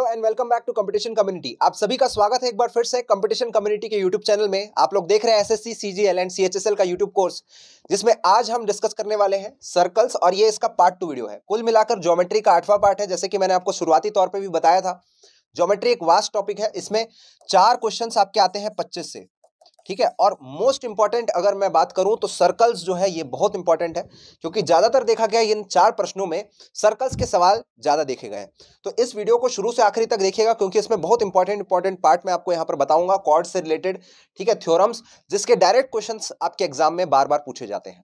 Hello and welcome back to competition community आप सभी का स्वागत है एक बार फिर से कंपटीशन कम्युनिटी के यूट्यूब चैनल में आप लोग देख रहे हैं एसएससी सीजीएल एंड सीएचएसएल का यूट्यूब कोर्स जिसमें आज हम डिस्कस करने वाले हैं सर्कल्स और ये इसका पार्ट टू वीडियो है कुल मिलाकर ज्योमेट्री का आठवां पार्ट है जैसे कि मैंने आपको शुरुआती तौर पर भी बताया था ज्योमेट्री एक वास्ट टॉपिक है इसमें चार क्वेश्चन आपके आते हैं पच्चीस से ठीक है और मोस्ट इंपॉर्टेंट अगर मैं बात करूं तो सर्कल्स जो है ये बहुत इंपॉर्टेंट है क्योंकि ज़्यादातर देखा गया इन चार प्रश्नों में सर्कल्स के सवाल ज़्यादा देखे गए हैं तो इस वीडियो को शुरू से आखिरी तक देखिएगा क्योंकि इसमें बहुत इंपॉर्टेंट इंपॉर्टेंट पार्ट मैं आपको यहां पर बताऊंगा कॉर्ड से रिलेटेड ठीक है थ्योरम्स जिसके डायरेक्ट क्वेश्चन आपके एग्जाम में बार बार पूछे जाते हैं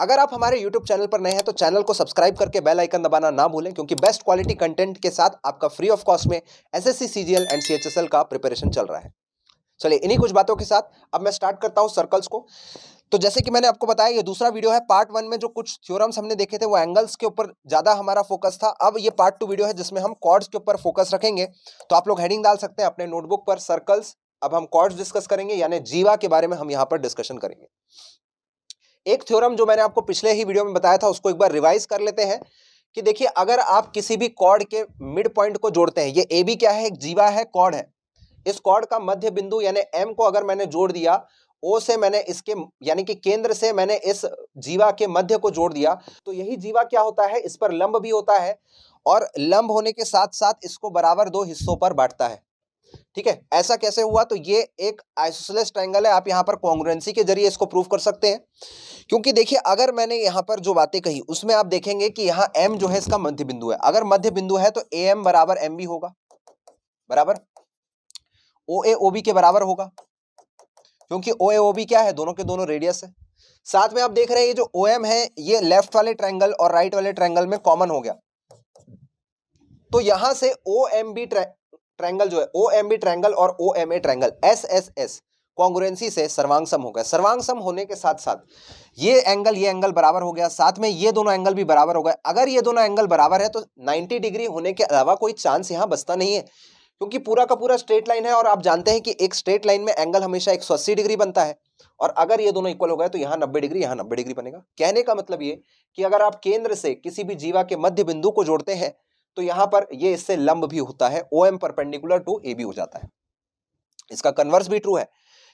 अगर आप हमारे यूट्यूब चैनल पर नए हैं तो चैनल को सब्सक्राइब करके बेल आइकन दबाना ना भूलें क्योंकि बेस्ट क्वालिटी कंटेंट के साथ आपका फ्री ऑफ कॉस्ट में एसएससी सीजीएल एंड एल का प्रिपरेशन चल रहा है चलिए इन्हीं कुछ बातों के साथ अब मैं स्टार्ट करता हूँ सर्कल्स को तो जैसे कि मैंने आपको बताया ये दूसरा वीडियो है पार्ट वन में जो कुछ थ्योरम्स हमने देखे थे वो एंगल्स के ऊपर ज़्यादा हमारा फोकस था अब ये पार्ट टू वीडियो है जिसमें हम कॉर्ड्स के ऊपर फोकस रखेंगे तो आप लोग हेडिंग डाल सकते हैं अपने नोटबुक पर सर्कल्स अब हम कॉर्ड्स डिस्कस करेंगे यानी जीवा के बारे में हम यहाँ पर डिस्कशन करेंगे एक थ्योरम जो मैंने आपको पिछले ही वीडियो में बताया था उसको एक बार रिवाइज कर लेते हैं कि देखिए अगर आप किसी भी कॉर्ड के मिड पॉइंट को जोड़ते हैं ये ए बी क्या है जीवा है कॉर्ड है इस कॉर्ड का मध्य बिंदु यानी एम को अगर मैंने जोड़ दिया ओ से मैंने इसके यानी कि केंद्र से मैंने इस जीवा के मध्य को जोड़ दिया तो यही जीवा क्या होता है इस पर लंब भी होता है और लंब होने के साथ साथ इसको बराबर दो हिस्सों पर बांटता है ठीक है ऐसा कैसे हुआ तो ये एक आइसोसलेस ट्रायंगल है आप यहाँ पर कॉन्ग्रेंसी के जरिए इसको प्रूफ कर सकते हैं क्योंकि देखिए अगर मैंने यहाँ पर जो बातें कही उसमें आप देखेंगे कि यहाँ एम जो है इसका मध्य बिंदु है अगर मध्य बिंदु है तो ए एम बराबर एम बी होगा बराबर ओ ए ओ बी के बराबर होगा क्योंकि ओ ए ओ बी क्या है दोनों के दोनों रेडियस है साथ में आप देख रहे हैं ये जो ओ एम है ये लेफ्ट वाले ट्रायंगल और राइट वाले ट्रायंगल में कॉमन हो गया तो यहां से ओ एम बी ट्रायंगल जो है ओ एम बी ट्रायंगल और O M A triangle S S S congruency से सर्वांगसम हो गया सर्वांगसम होने के साथ साथ ये एंगल ये एंगल बराबर हो गया साथ में ये दोनों एंगल भी बराबर हो गए अगर ये दोनों एंगल बराबर है तो 90 डिग्री होने के अलावा कोई चांस यहां बचता नहीं है क्योंकि पूरा का पूरा स्ट्रेट लाइन है और आप जानते हैं कि एक स्ट्रेट लाइन में एंगल हमेशा एक डिग्री बनता है और अगर ये दोनों इक्वल हो गए तो यहाँ नब्बे डिग्री यहाँ नब्बे डिग्री बनेगा कहने का मतलब ये कि अगर आप केंद्र से किसी भी जीवा के मध्य बिंदु को जोड़ते हैं तो यहां पर ये इससे लंब भी होता है O M perpendicular to A B हो जाता है इसका कन्वर्स भी ट्रू है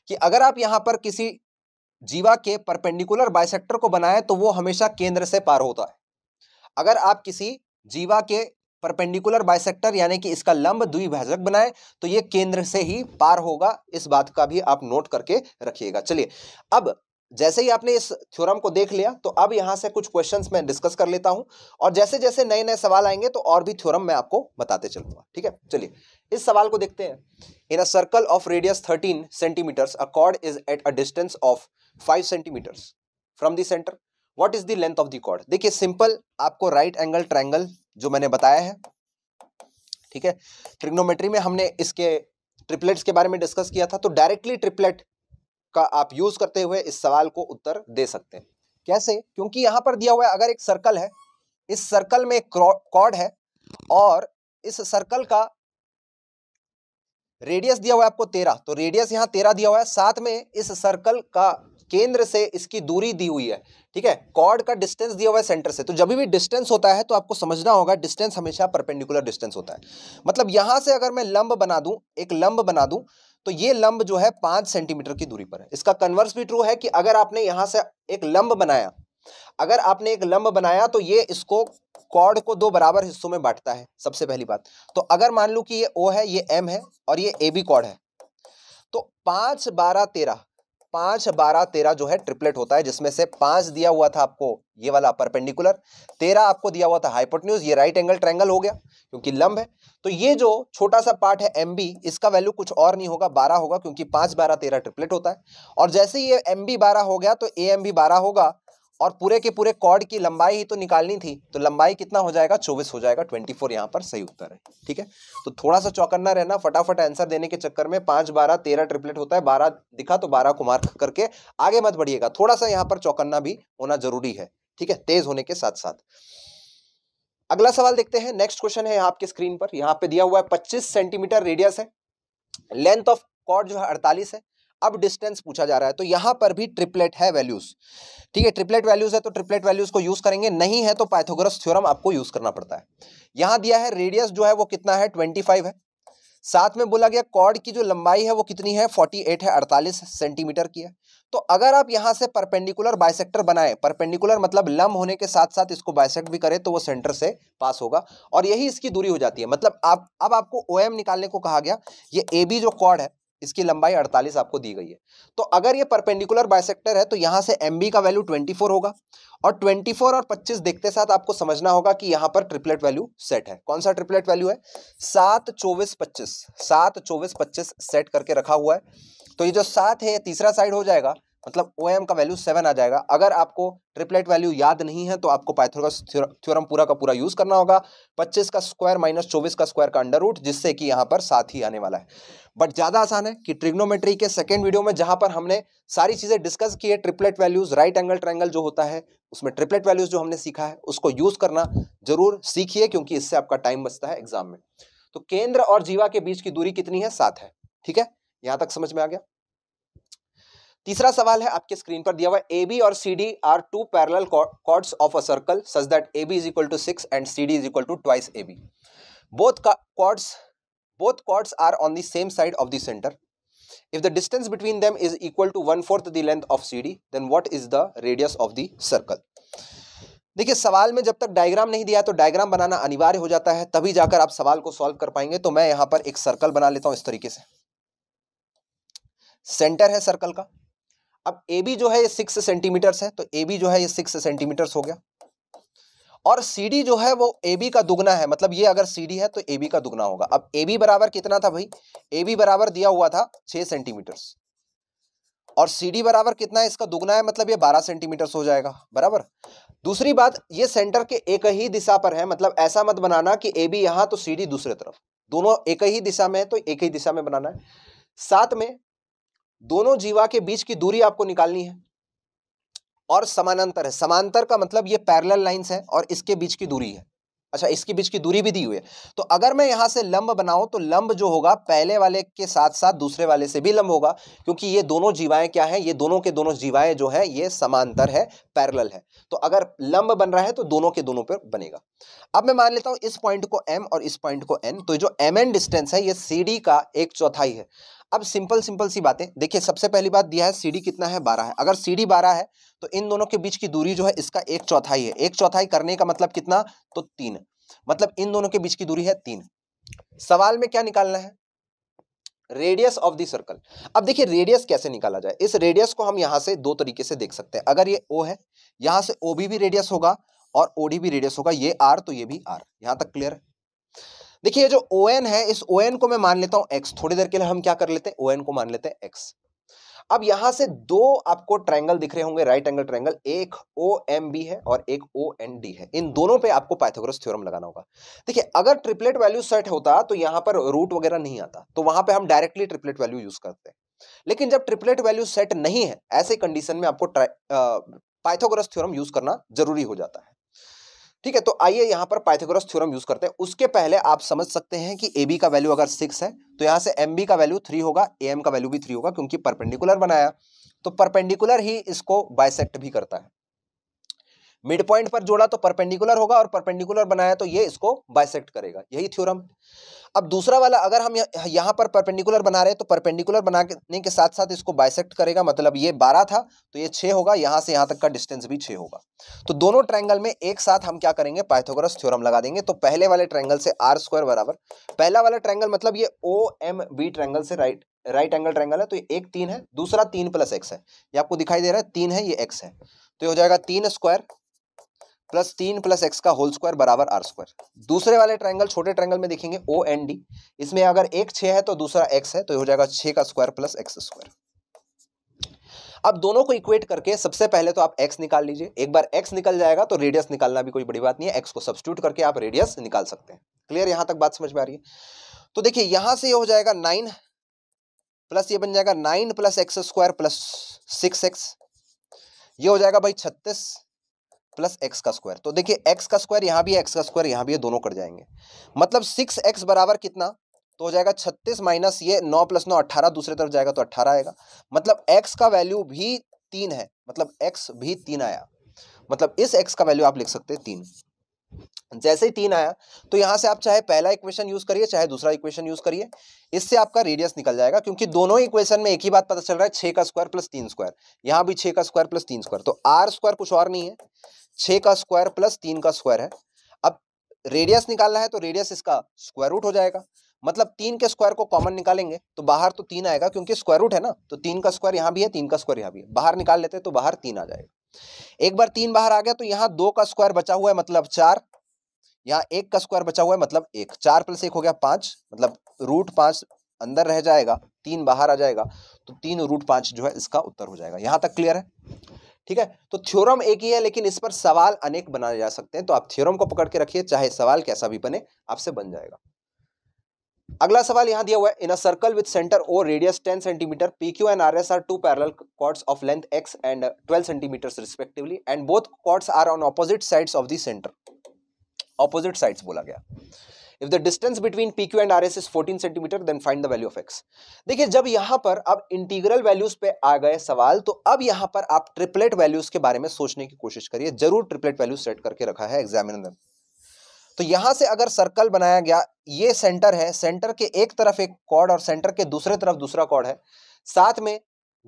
कि अगर आप यहां पर किसी जीवा के परपेंडिकुलर बाइसेक्टर को बनाए तो वो हमेशा केंद्र से पार होता है अगर आप किसी जीवा के परपेंडिकुलर बाइसेक्टर यानी कि इसका लंब द्विभाजक बनाए तो ये केंद्र से ही पार होगा इस बात का भी आप नोट करके रखिएगा चलिए अब जैसे ही आपने इस थ्योरम को देख लिया तो अब यहां से कुछ क्वेश्चंस मैं डिस्कस कर लेता हूं और जैसे जैसे नए नए सवाल आएंगे तो और भी थ्योरम मैं आपको बताते चलूंगा ठीक है चलिए इस सवाल को देखते हैं in a circle of radius 13 centimetre a chord is at a distance of 5 centimetres from centre what is length of the chord देखिए सिंपल आपको राइट एंगल ट्रायंगल जो मैंने बताया है ठीक है ट्रिग्नोमेट्री में हमने इसके ट्रिपलेट्स के बारे में डिस्कस किया था तो डायरेक्टली ट्रिपलेट का आप यूज करते हुए इस सवाल को उत्तर दे सकते हैं कैसे क्योंकि यहां पर दिया हुआ है अगर एक सर्कल है इस सर्कल में एक कॉर्ड है और इस सर्कल का रेडियस दिया हुआ है आपको तेरह तो रेडियस यहाँ तेरह दिया हुआ है साथ में इस सर्कल का केंद्र से इसकी दूरी दी हुई है ठीक है कॉर्ड का डिस्टेंस दिया हुआ है सेंटर से तो जब भी डिस्टेंस होता है तो आपको समझना होगा डिस्टेंस हमेशा परपेंडिकुलर डिस्टेंस होता है मतलब यहां से अगर मैं लंब बना दूं एक लंब बना दूं तो ये लंब जो है पांच सेंटीमीटर की दूरी पर है इसका कन्वर्स भी ट्रू है कि अगर आपने यहां से एक लंब बनाया अगर आपने एक लंब बनाया तो ये इसको कॉर्ड को दो बराबर हिस्सों में बांटता है सबसे पहली बात तो अगर मान लो कि ये ओ है ये एम है और ये ए बी कॉर्ड है तो पांच बारह तेरह पांच बारह तेरह जो है ट्रिपलेट होता है जिसमें से पांच दिया हुआ था आपको ये वाला परपेंडिकुलर तेरह आपको दिया हुआ था हाइपोटन्यूज ये राइट एंगल ट्रायंगल हो गया क्योंकि लंब है तो ये जो छोटा सा पार्ट है एम इसका वैल्यू कुछ और नहीं होगा बारह होगा क्योंकि पांच बारह तेरह ट्रिपलेट होता है और जैसे ये एम बी बारह हो गया तो ए एम बी बारह होगा और पूरे के पूरे कॉर्ड की लंबाई ही तो निकालनी थी तो लंबाई कितना हो जाएगा चौबीस हो जाएगा ट्वेंटी फोर यहाँ पर सही उत्तर है ठीक है तो थोड़ा सा चौकन्ना रहना फटाफट आंसर देने के चक्कर में पांच बारह तेरह ट्रिपलेट होता है बारह दिखा तो बारह को मार्क करके आगे मत बढ़िएगा थोड़ा सा यहाँ पर चौकन्ना भी होना जरूरी है ठीक है तेज होने के साथ साथ अगला सवाल देखते हैं नेक्स्ट क्वेश्चन है आपके स्क्रीन पर यहाँ पे दिया हुआ है पच्चीस सेंटीमीटर रेडियस है लेंथ ऑफ कॉर्ड जो है अड़तालीस है अब डिस्टेंस पूछा जा रहा है तो यहां पर भी ट्रिपलेट है वैल्यूज ठीक है ट्रिपलेट वैल्यूज है तो ट्रिपलेट वैल्यूज को यूज करेंगे नहीं है तो पाइथोग्रस थ्योरम आपको यूज करना पड़ता है यहां दिया है रेडियस जो है वो कितना है ट्वेंटी फाइव है साथ में बोला गया कॉर्ड की जो लंबाई है वो कितनी है फोर्टी एट है अड़तालीस सेंटीमीटर की है तो अगर आप यहां से परपेंडिकुलर बाइसेक्टर बनाए परपेंडिकुलर मतलब लंब होने के साथ साथ इसको बाइसेक्ट भी करें तो वो सेंटर से पास होगा और यही इसकी दूरी हो जाती है मतलब आप अब आपको ओ निकालने को कहा गया ये ए बी जो कॉर्ड है इसकी लंबाई 48 आपको दी गई है तो अगर ये परपेंडिकुलर बायसेक्टर है तो यहाँ से एम का वैल्यू 24 होगा और 24 और 25 देखते साथ आपको समझना होगा कि यहाँ पर ट्रिपलेट वैल्यू सेट है कौन सा ट्रिपलेट वैल्यू है सात चौबीस पच्चीस सात चौबीस पच्चीस सेट करके रखा हुआ है तो ये जो सात है तीसरा साइड हो जाएगा मतलब ओ एम का वैल्यू सेवन आ जाएगा अगर आपको ट्रिपलेट वैल्यू याद नहीं है तो आपको पाइथागोरस थ्योरम पूरा का पूरा यूज करना होगा पच्चीस का स्क्वायर माइनस चौबीस का स्क्वायर का अंडर रूट जिससे कि यहाँ पर साथ ही आने वाला है बट ज़्यादा आसान है कि ट्रिग्नोमेट्री के सेकेंड वीडियो में जहाँ पर हमने सारी चीज़ें डिस्कस की है triplet values right angle triangle जो होता है उसमें ट्रिपलेट वैल्यूज़ जो हमने सीखा है उसको यूज़ करना जरूर सीखिए क्योंकि इससे आपका टाइम बचता है एग्जाम में तो केंद्र और जीवा के बीच की दूरी कितनी है सात है ठीक है यहाँ तक समझ में आ गया तीसरा सवाल है आपके स्क्रीन पर दिया हुआ ए बी और C D are two parallel chords of a circle such that A B is equal to six and C D is equal to twice A B both chords both chords are on the same side of the centre if the distance between them is equal to one fourth the length of C D then what is the radius of the circle देखिए सवाल में जब तक diagram नहीं दिया तो diagram बनाना अनिवार्य हो जाता है तभी जाकर आप सवाल को सॉल्व कर पाएंगे तो मैं यहां पर एक सर्कल बना लेता हूं इस तरीके से सेंटर है सर्कल का अब ए बी जो है ये सिक्स सेंटीमीटर्स है तो ए बी जो है ये सिक्स सेंटीमीटर्स हो गया और सी डी जो है वो ए बी का दुगना है मतलब ये अगर सी डी है तो ए बी का दुगना होगा अब ए बी बराबर कितना था भाई ए बी बराबर दिया हुआ था छः सेंटीमीटर्स और सी डी बराबर कितना है इसका दुगना है मतलब ये बारह सेंटीमीटर्स हो जाएगा बराबर दूसरी बात ये सेंटर के एक ही दिशा पर है मतलब ऐसा मत बनाना कि ए बी यहाँ तो सी डी दूसरे तरफ दोनों एक ही दिशा में है तो एक ही दिशा में बनाना है साथ में दोनों जीवा के बीच की दूरी आपको निकालनी है और समानांतर है समांतर का मतलब ये पैरल लाइंस है और इसके बीच की दूरी है अच्छा इसके बीच की दूरी भी दी हुई है तो अगर मैं यहां से लंब बनाऊं तो लंब जो होगा पहले वाले के साथ साथ दूसरे वाले से भी लंब होगा क्योंकि ये दोनों जीवाएं क्या है ये दोनों के दोनों जीवाएं जो है ये समांतर है पैरल है तो अगर लंब बन रहा है तो दोनों के दोनों पर बनेगा अब मैं मान लेता हूं इस पॉइंट को एम और इस पॉइंट को एन तो जो एम एन डिस्टेंस है ये सी का एक चौथाई है अब सिंपल सिंपल सी बातें देखिए सबसे पहली बात दिया है सीढ़ी कितना है बारह है अगर सीढ़ी बारह है तो इन दोनों के बीच की दूरी जो है इसका एक चौथाई है एक चौथाई करने का मतलब कितना तो तीन मतलब इन दोनों के बीच की दूरी है तीन सवाल में क्या निकालना है रेडियस ऑफ दी सर्कल अब देखिए रेडियस कैसे निकाला जाए इस रेडियस को हम यहां से दो तरीके से देख सकते हैं अगर ये ओ है यहां से ओ भी रेडियस होगा और ओडी भी रेडियस होगा ये आर तो ये भी आर यहां तक क्लियर है देखिए जो ओ एन है इस ओ एन को मैं मान लेता हूं एक्स थोड़ी देर के लिए हम क्या कर लेते हैं ओ एन को मान लेते हैं एक्स अब यहां से दो आपको ट्रायंगल दिख रहे होंगे राइट एंगल ट्रायंगल एक ओ एम बी है और एक ओ एन डी है इन दोनों पे आपको पाइथागोरस थ्योरम लगाना होगा देखिए अगर ट्रिपलेट वैल्यू सेट होता तो यहां पर रूट वगैरह नहीं आता तो वहां पे हम डायरेक्टली ट्रिपलेट वैल्यू यूज करते हैं लेकिन जब ट्रिपलेट वैल्यू सेट नहीं है ऐसे कंडीशन में आपको पाइथागोरस थ्योरम यूज करना जरूरी हो जाता है ठीक है तो आइए यहाँ पर पाइथागोरस थ्योरम यूज करते हैं उसके पहले आप समझ सकते हैं कि ए बी का वैल्यू अगर सिक्स है तो यहाँ से एम बी का वैल्यू थ्री होगा ए एम का वैल्यू भी थ्री होगा क्योंकि परपेंडिकुलर बनाया तो परपेंडिकुलर ही इसको बाइसेक्ट भी करता है मिड पॉइंट पर जोड़ा तो परपेंडिकुलर होगा और परपेंडिकुलर बनाया तो ये इसको बाइसेक्ट करेगा यही थ्योरम अब दूसरा वाला अगर हम यहाँ पर परपेंडिकुलर बना रहे हैं तो परपेंडिकुलर बनाने के साथ साथ इसको बाइसेक्ट करेगा मतलब ये बारह था तो ये छः होगा यहाँ से यहाँ तक का डिस्टेंस भी छः होगा तो दोनों ट्रायंगल में एक साथ हम क्या करेंगे पाइथोग्रस थ्योरम लगा देंगे तो पहले वाले ट्रायंगल से आर स्क्वायर बराबर पहला वाला ट्रायंगल मतलब ये ओ एम बी ट्रैंगल से राइट राइट एंगल ट्रैंगल है तो ये एक तीन है दूसरा तीन प्लस एक्स है ये आपको दिखाई दे रहा है तीन है ये एक्स है तो ये हो जाएगा तीन स्क्वायर प्लस तीन प्लस एक्स का होल स्क्वायर बराबर आर स्क्वायर दूसरे वाले ट्रायंगल छोटे ट्रायंगल में देखेंगे ओ एन डी इसमें अगर एक छः है तो दूसरा एक्स है तो हो जाएगा छः का स्क्वायर प्लस एक्स स्क्वायर अब दोनों को इक्वेट करके सबसे पहले तो आप एक्स निकाल लीजिए एक बार एक्स निकल जाएगा तो रेडियस निकालना भी कोई बड़ी बात नहीं है एक्स को सब्सिट्यूट करके आप रेडियस निकाल सकते हैं क्लियर यहां तक बात समझ में आ रही है तो देखिए यहां से ये यह हो जाएगा नाइन प्लस ये बन जाएगा nine plus X square plus six X ये हो जाएगा भाई छत्तीस प्लस एक्स का स्क्वायर तो देखिए एक्स का स्क्वायर यहाँ भी एक्स का स्क्वायर यहाँ भी है दोनों कट जाएंगे मतलब सिक्स एक्स बराबर कितना तो हो जाएगा छत्तीस माइनस ये नौ प्लस नौ अट्ठारह दूसरी तरफ जाएगा तो अट्ठारह आएगा मतलब एक्स का वैल्यू भी तीन है मतलब एक्स भी तीन आया मतलब इस एक्स का वैल्यू आप लिख सकते हैं तीन जैसे ही तीन आया तो यहां से आप चाहे पहला इक्वेशन यूज करिए चाहे दूसरा इक्वेशन यूज करिए इससे आपका रेडियस निकल जाएगा क्योंकि दोनों इक्वेशन में एक ही बात पता चल रहा है छः का स्क्वायर प्लस तीन स्क्वायर यहां भी छः का स्क्वायर प्लस तीन स्क्वायर तो आर स्क्वायर कुछ और नहीं है छ का स्क्वायर प्लस तीन का स्क्वायर है अब रेडियस निकालना है तो रेडियस इसका स्क्वायर रूट हो जाएगा मतलब तीन के स्क्वायर को कॉमन निकालेंगे तो बाहर तो तीन आएगा क्योंकि स्क्वायर रूट है ना तो तीन का स्क्वायर यहाँ भी है तीन का स्क्वायर यहाँ भी है बाहर निकाल लेते हैं तो बाहर तीन आ जाएगा एक बार तीन बाहर आ गया तो यहाँ दो का स्क्वायर बचा हुआ है मतलब चार यहाँ एक का स्क्वायर बचा हुआ है मतलब एक चार प्लस एक हो गया पांच मतलब रूट पांच अंदर रह जाएगा तीन बाहर आ जाएगा तो तीन रूट पांच जो है इसका उत्तर हो जाएगा यहां तक क्लियर है ठीक है तो थ्योरम एक ही है लेकिन इस पर सवाल अनेक बनाए जा सकते हैं तो आप थ्योरम को पकड़ के रखिए चाहे सवाल कैसा भी बने आपसे बन जाएगा अगला सवाल यहां दिया हुआ है in a circle with centre O radius 10 centimetre P Q and R S are two parallel chords of length X and 12 centimetre respectively and both chords are on opposite sides of the centre opposite sides बोला गया if the distance between P Q and R S is fourteen centimetre then find the value of X देखिए जब यहाँ पर अब integral values पे आ गए सवाल तो अब यहाँ पर आप ट्रिपलेट वैल्यूज के बारे में सोचने की कोशिश करिए जरूर ट्रिपलेट वैल्यू सेट करके रखा है एग्जामिनर ने तो यहाँ से अगर सर्कल बनाया गया ये सेंटर है सेंटर के एक तरफ एक कॉर्ड और सेंटर के दूसरे तरफ दूसरा कॉर्ड है साथ में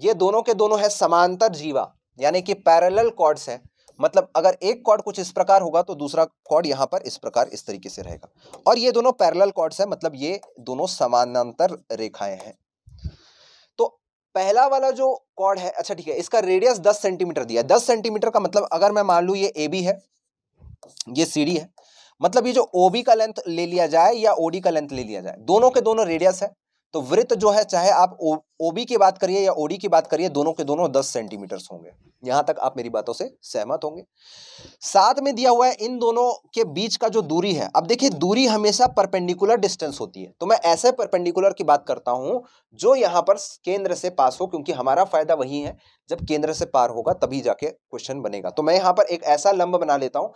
ये दोनों के दोनों है समांतर जीवा यानी कि पैरेलल कॉर्ड्स हैं मतलब अगर एक कॉर्ड कुछ इस प्रकार होगा तो दूसरा कॉर्ड यहाँ पर इस प्रकार इस तरीके से रहेगा और ये दोनों पैरेलल कॉर्ड्स हैं मतलब ये दोनों समानांतर रेखाएं हैं तो पहला वाला जो कॉर्ड है अच्छा ठीक है इसका रेडियस दस सेंटीमीटर दिया है दस सेंटीमीटर का मतलब अगर मैं मान लू ये ए बी है ये सी डी है मतलब ये जो ओ बी का लेंथ ले लिया जाए या ओ डी का लेंथ ले लिया जाए दोनों के दोनों रेडियस है तो वृत्त जो है चाहे आप ओबी की बात करिए या ओडी की बात करिए दोनों के दोनों दस सेंटीमीटर होंगे यहां तक आप मेरी बातों से सहमत होंगे साथ में दिया हुआ है इन दोनों के बीच का जो दूरी है अब देखिए दूरी हमेशा परपेंडिकुलर डिस्टेंस होती है तो मैं ऐसे परपेंडिकुलर की बात करता हूं जो यहां पर केंद्र से पास हो क्योंकि हमारा फायदा वही है जब केंद्र से पार होगा तभी जाके क्वेश्चन बनेगा तो मैं यहां पर एक ऐसा लंब बना लेता हूं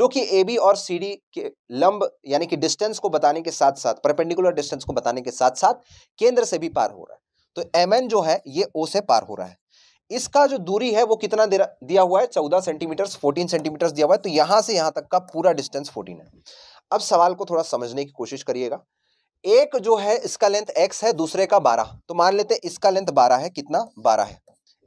जो कि ए बी और सी डी के लंब यानी कि डिस्टेंस को बताने के साथ साथ परपेंडिकुलर डिस्टेंस को बताने के साथ साथ केंद्र से भी पार हो रहा है तो एम जो है ये ओ से पार हो रहा है इसका जो दूरी है वो कितना दिया हुआ है चौदह सेंटीमीटर फोर्टीन सेंटीमीटर दिया हुआ है तो यहां से यहां तक का पूरा डिस्टेंस फोर्टीन है अब सवाल को थोड़ा समझने की कोशिश करिएगा एक जो है इसका लेंथ x है दूसरे का बारह तो मान लेते हैं इसका लेंथ बारह है कितना बारह है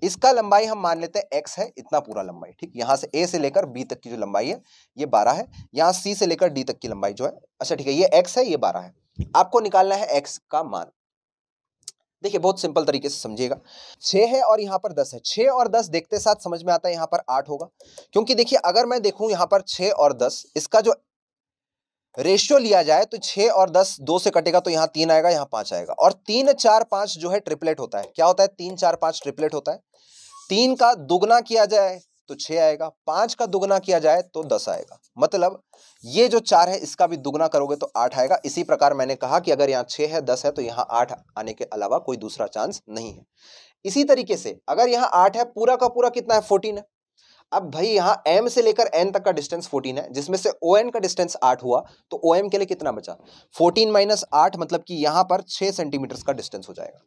इसका लंबाई हम मान लेते हैं x है इतना पूरा लंबाई ठीक यहाँ से a से लेकर b तक की जो लंबाई है ये बारह है यहाँ c से लेकर d तक की लंबाई जो है अच्छा ठीक है ये x है ये बारह है आपको निकालना है x का मान देखिए बहुत सिंपल तरीके से समझिएगा छः है और यहाँ पर दस है छः और दस देखते साथ समझ में आता है यहाँ पर आठ होगा क्योंकि देखिए अगर मैं देखूँ यहाँ पर छः और दस इसका जो रेशियो लिया जाए तो छः और दस दो से कटेगा तो यहाँ तीन आएगा यहाँ पाँच आएगा और तीन चार पाँच जो है ट्रिपलेट होता है क्या होता है तीन चार पाँच ट्रिपलेट होता है तीन का दुगना किया जाए तो छ आएगा पांच का दुगना किया जाए तो दस आएगा मतलब ये जो चार है इसका भी दुगना करोगे तो आठ आएगा इसी प्रकार मैंने कहा कि अगर यहाँ छः है दस है तो यहाँ आठ आने के अलावा कोई दूसरा चांस नहीं है इसी तरीके से अगर यहाँ आठ है पूरा का पूरा कितना है फोर्टीन है अब भाई यहाँ एम से लेकर एन तक का डिस्टेंस फोर्टीन है जिसमें से ओ का डिस्टेंस आठ हुआ तो ओ के लिए कितना बचा फोर्टीन माइनस मतलब कि यहाँ पर छह सेंटीमीटर का डिस्टेंस हो जाएगा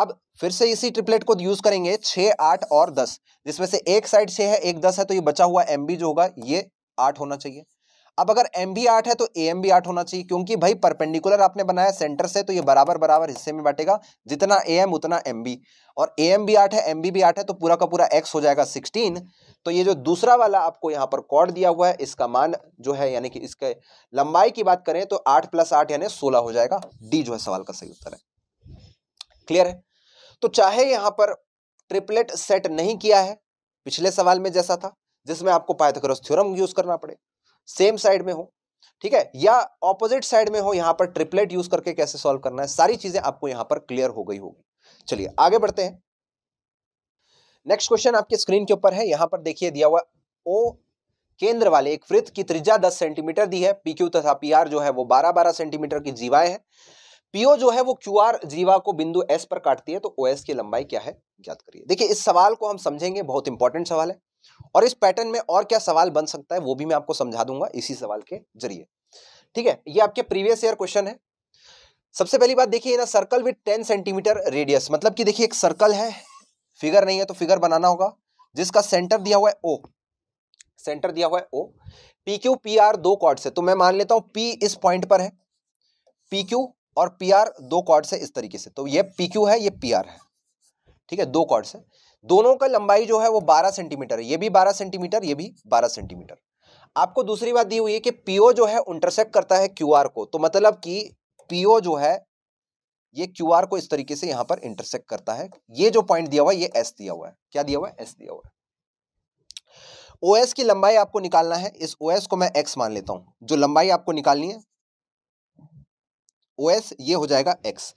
अब फिर से इसी ट्रिपलेट को यूज करेंगे छह आठ और दस जिसमें से एक साइड छह है एक दस है तो ये बचा हुआ एम जो होगा ये आठ होना चाहिए अब अगर एम बी आठ है तो ए एम बी आठ होना चाहिए क्योंकि भाई परपेंडिकुलर आपने बनाया सेंटर से तो ये बराबर बराबर हिस्से में बांटेगा जितना ए एम उतना एम बी और ए एम बी आठ है एम बी भी आठ है तो पूरा का पूरा एक्स हो जाएगा सिक्सटीन तो ये जो दूसरा वाला आपको यहाँ पर कॉर्ड दिया हुआ है इसका मान जो है यानी कि इसके लंबाई की बात करें तो आठ प्लस आठ यानी सोलह हो जाएगा डी जो है सवाल का सही उत्तर है क्लियर है तो चाहे यहां पर ट्रिपलेट सेट नहीं किया है पिछले सवाल में जैसा था जिसमें आपको पाइथागोरस थ्योरम यूज करना पड़े सेम साइड में हो ठीक है या ऑपोजिट साइड में हो यहां पर ट्रिपलेट यूज करके कैसे सॉल्व करना है सारी चीजें आपको यहां पर क्लियर हो गई होगी चलिए आगे बढ़ते हैं नेक्स्ट क्वेश्चन आपके स्क्रीन के ऊपर है यहां पर देखिए दिया हुआ ओ केंद्र वाले एक वृत्त की त्रिज्या 10 सेंटीमीटर दी है पीक्यू तथा पीआर जो है वो 12 12 सेंटीमीटर की जीवाएं हैं पीओ जो है वो क्यू आर जीवा को बिंदु एस पर काटती है तो ओ की लंबाई क्या है ज्ञात करिए देखिए इस सवाल को हम समझेंगे बहुत इंपॉर्टेंट सवाल है और इस पैटर्न में और क्या सवाल बन सकता है वो भी मैं आपको समझा दूंगा इसी सवाल के जरिए ठीक है ये आपके प्रीवियस ईयर क्वेश्चन है सबसे पहली बात देखिए ना circle with ten centimetre radius मतलब कि देखिए एक सर्कल है फिगर नहीं है तो फिगर बनाना होगा जिसका सेंटर दिया हुआ है ओ सेंटर दिया हुआ है O P Q P R दो कॉर्ड से तो मैं मान लेता हूं पी इस पॉइंट पर है पी क्यू और पी आर दो कॉर्ड से इस तरीके से तो ये पी क्यू है ये पी आर है ठीक है दो कॉर्ड से दोनों का लंबाई जो है वो बारह सेंटीमीटर है ये भी बारह सेंटीमीटर ये भी बारह सेंटीमीटर आपको दूसरी बात दी हुई है कि पीओ जो है इंटरसेक्ट करता है क्यू आर को तो मतलब कि पीओ जो है ये क्यू आर को इस तरीके से यहां पर इंटरसेक्ट करता है ये जो पॉइंट दिया हुआ है ये एस दिया हुआ है क्या दिया हुआ है एस दिया हुआ है ओ की लंबाई आपको निकालना है इस ओ को मैं एक्स मान लेता हूं जो लंबाई आपको निकालनी है ओ एस ये हो जाएगा एक्स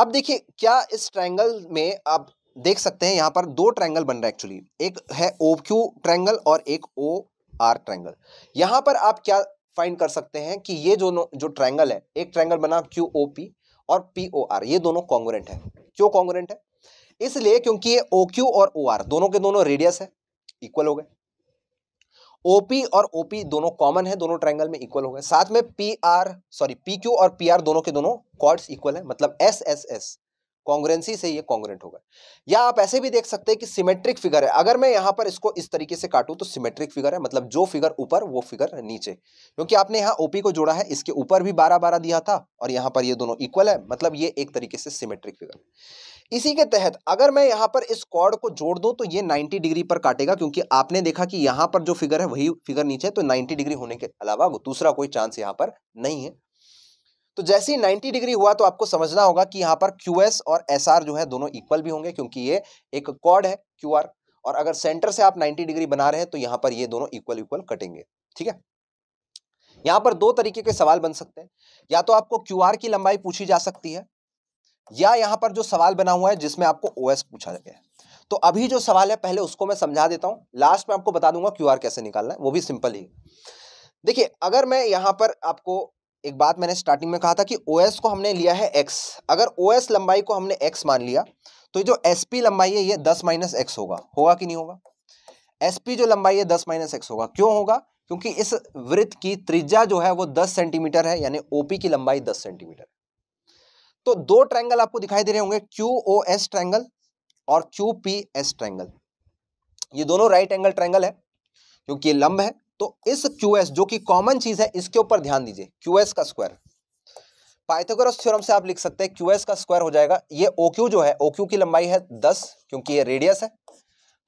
अब देखिए क्या इस ट्रायंगल में आप देख सकते हैं यहाँ पर दो ट्रायंगल बन रहा है एक्चुअली एक है ओ क्यू ट्रायंगल और एक ओ आर ट्रायंगल यहाँ पर आप क्या फाइंड कर सकते हैं कि ये जो जो ट्रायंगल है एक ट्रायंगल बना क्यू ओ पी और पी ओ आर ये दोनों कॉन्गोरेंट है क्यों कॉन्गोरेंट है इसलिए क्योंकि ये ओ क्यू और ओ आर दोनों के दोनों रेडियस है इक्वल हो गए ओपी और ओपी दोनों कॉमन है दोनों ट्राइंगल में इक्वल हो गए साथ में P R sorry P Q और पी आर दोनों के दोनों कॉर्ड्स इक्वल है मतलब एस एस एस कॉन्ग्रेंसी से ये कॉन्ग्रेंट होगा या आप ऐसे भी देख सकते हैं कि सिमेट्रिक फिगर है अगर मैं यहाँ पर इसको इस तरीके से काटूँ तो सिमेट्रिक फिगर है मतलब जो फिगर ऊपर वो फिगर नीचे क्योंकि आपने यहाँ ओपी को जोड़ा है इसके ऊपर भी बारह बारह दिया था और यहाँ पर ये दोनों इक्वल है मतलब ये एक तरीके से सिमेट्रिक फिगर इसी के तहत अगर मैं यहाँ पर इस कॉर्ड को जोड़ दूँ तो ये 90 डिग्री पर काटेगा क्योंकि आपने देखा कि यहाँ पर जो फिगर है वही फिगर नीचे तो 90 डिग्री होने के अलावा दूसरा कोई चांस यहाँ पर नहीं है तो जैसे ही 90 डिग्री हुआ तो आपको समझना होगा कि यहाँ पर क्यू और एस जो है दोनों इक्वल भी होंगे क्योंकि ये एक कॉर्ड है क्यू और अगर सेंटर से आप नाइन्टी डिग्री बना रहे हैं तो यहाँ पर ये दोनों इक्वल इक्वल कटेंगे ठीक है यहाँ पर दो तरीके के सवाल बन सकते हैं या तो आपको क्यू की लंबाई पूछी जा सकती है या यहाँ पर जो सवाल बना हुआ है जिसमें आपको ओ पूछा गया है तो अभी जो सवाल है पहले उसको मैं समझा देता हूँ लास्ट में आपको बता दूंगा क्यू कैसे निकालना है वो भी सिंपल ही देखिए अगर मैं यहाँ पर आपको एक बात मैंने स्टार्टिंग में कहा था कि ओ को हमने लिया है एक्स अगर ओ लंबाई को हमने एक्स मान लिया तो जो एस लंबाई है ये दस माइनस एक्स होगा होगा कि नहीं होगा एस जो लंबाई है दस माइनस एक्स होगा क्यों होगा क्योंकि इस वृत्त की त्रिज्या जो है वो दस सेंटीमीटर है यानी ओपी की लंबाई दस सेंटीमीटर है तो दो ट्रैंगल आपको दिखाई दे रहे होंगे क्यू ओ एस ट्रैंगल और क्यू पी एस ट्रैंगल ये दोनों राइट एंगल ट्रैंगल है क्योंकि ये लंब है तो इस क्यू एस जो कि कॉमन चीज है इसके ऊपर ध्यान दीजिए क्यू एस का स्क्वायर पाइथागोरस थ्योरम से आप लिख सकते हैं क्यू एस का स्क्वायर हो जाएगा ये ओ क्यू जो है ओ क्यू की लंबाई है दस क्योंकि ये रेडियस है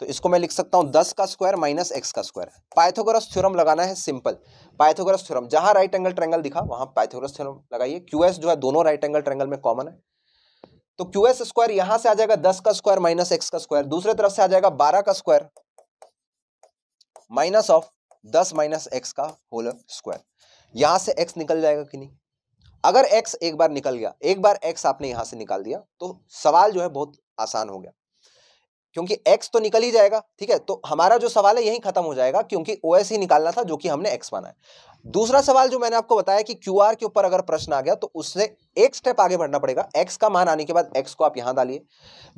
तो इसको मैं लिख सकता हूँ दस का स्क्वायर माइनस एक्स का स्क्वायर पाइथोगोरस थ्योरम लगाना है सिंपल पाइथोगोरस थ्योरम जहाँ राइट एंगल ट्रेंगल दिखा वहाँ पाइथोगोरस थ्योरम लगाइए क्यू जो है दोनों राइट एंगल ट्रेंगल में कॉमन है तो क्यू एस स्क्वायर यहां से आ जाएगा दस का स्क्वायर माइनस एक्स का स्क्वायर दूसरे तरफ से आ जाएगा बारह का स्क्वायर माइनस ऑफ दस माइनस एक्स का होल स्क्वायर यहां से एक्स निकल जाएगा कि नहीं अगर एक्स एक बार निकल गया एक बार एक्स आपने यहां से निकाल दिया तो सवाल जो है बहुत आसान हो गया क्योंकि एक्स तो निकल ही जाएगा ठीक है तो हमारा जो सवाल है यही खत्म हो जाएगा क्योंकि ओ ही निकालना था जो कि हमने एक्स माना है दूसरा सवाल जो मैंने आपको बताया कि क्यू के ऊपर अगर प्रश्न आ गया तो उससे एक स्टेप आगे बढ़ना पड़ेगा एक्स का मान आने के बाद एक्स को आप यहां डालिए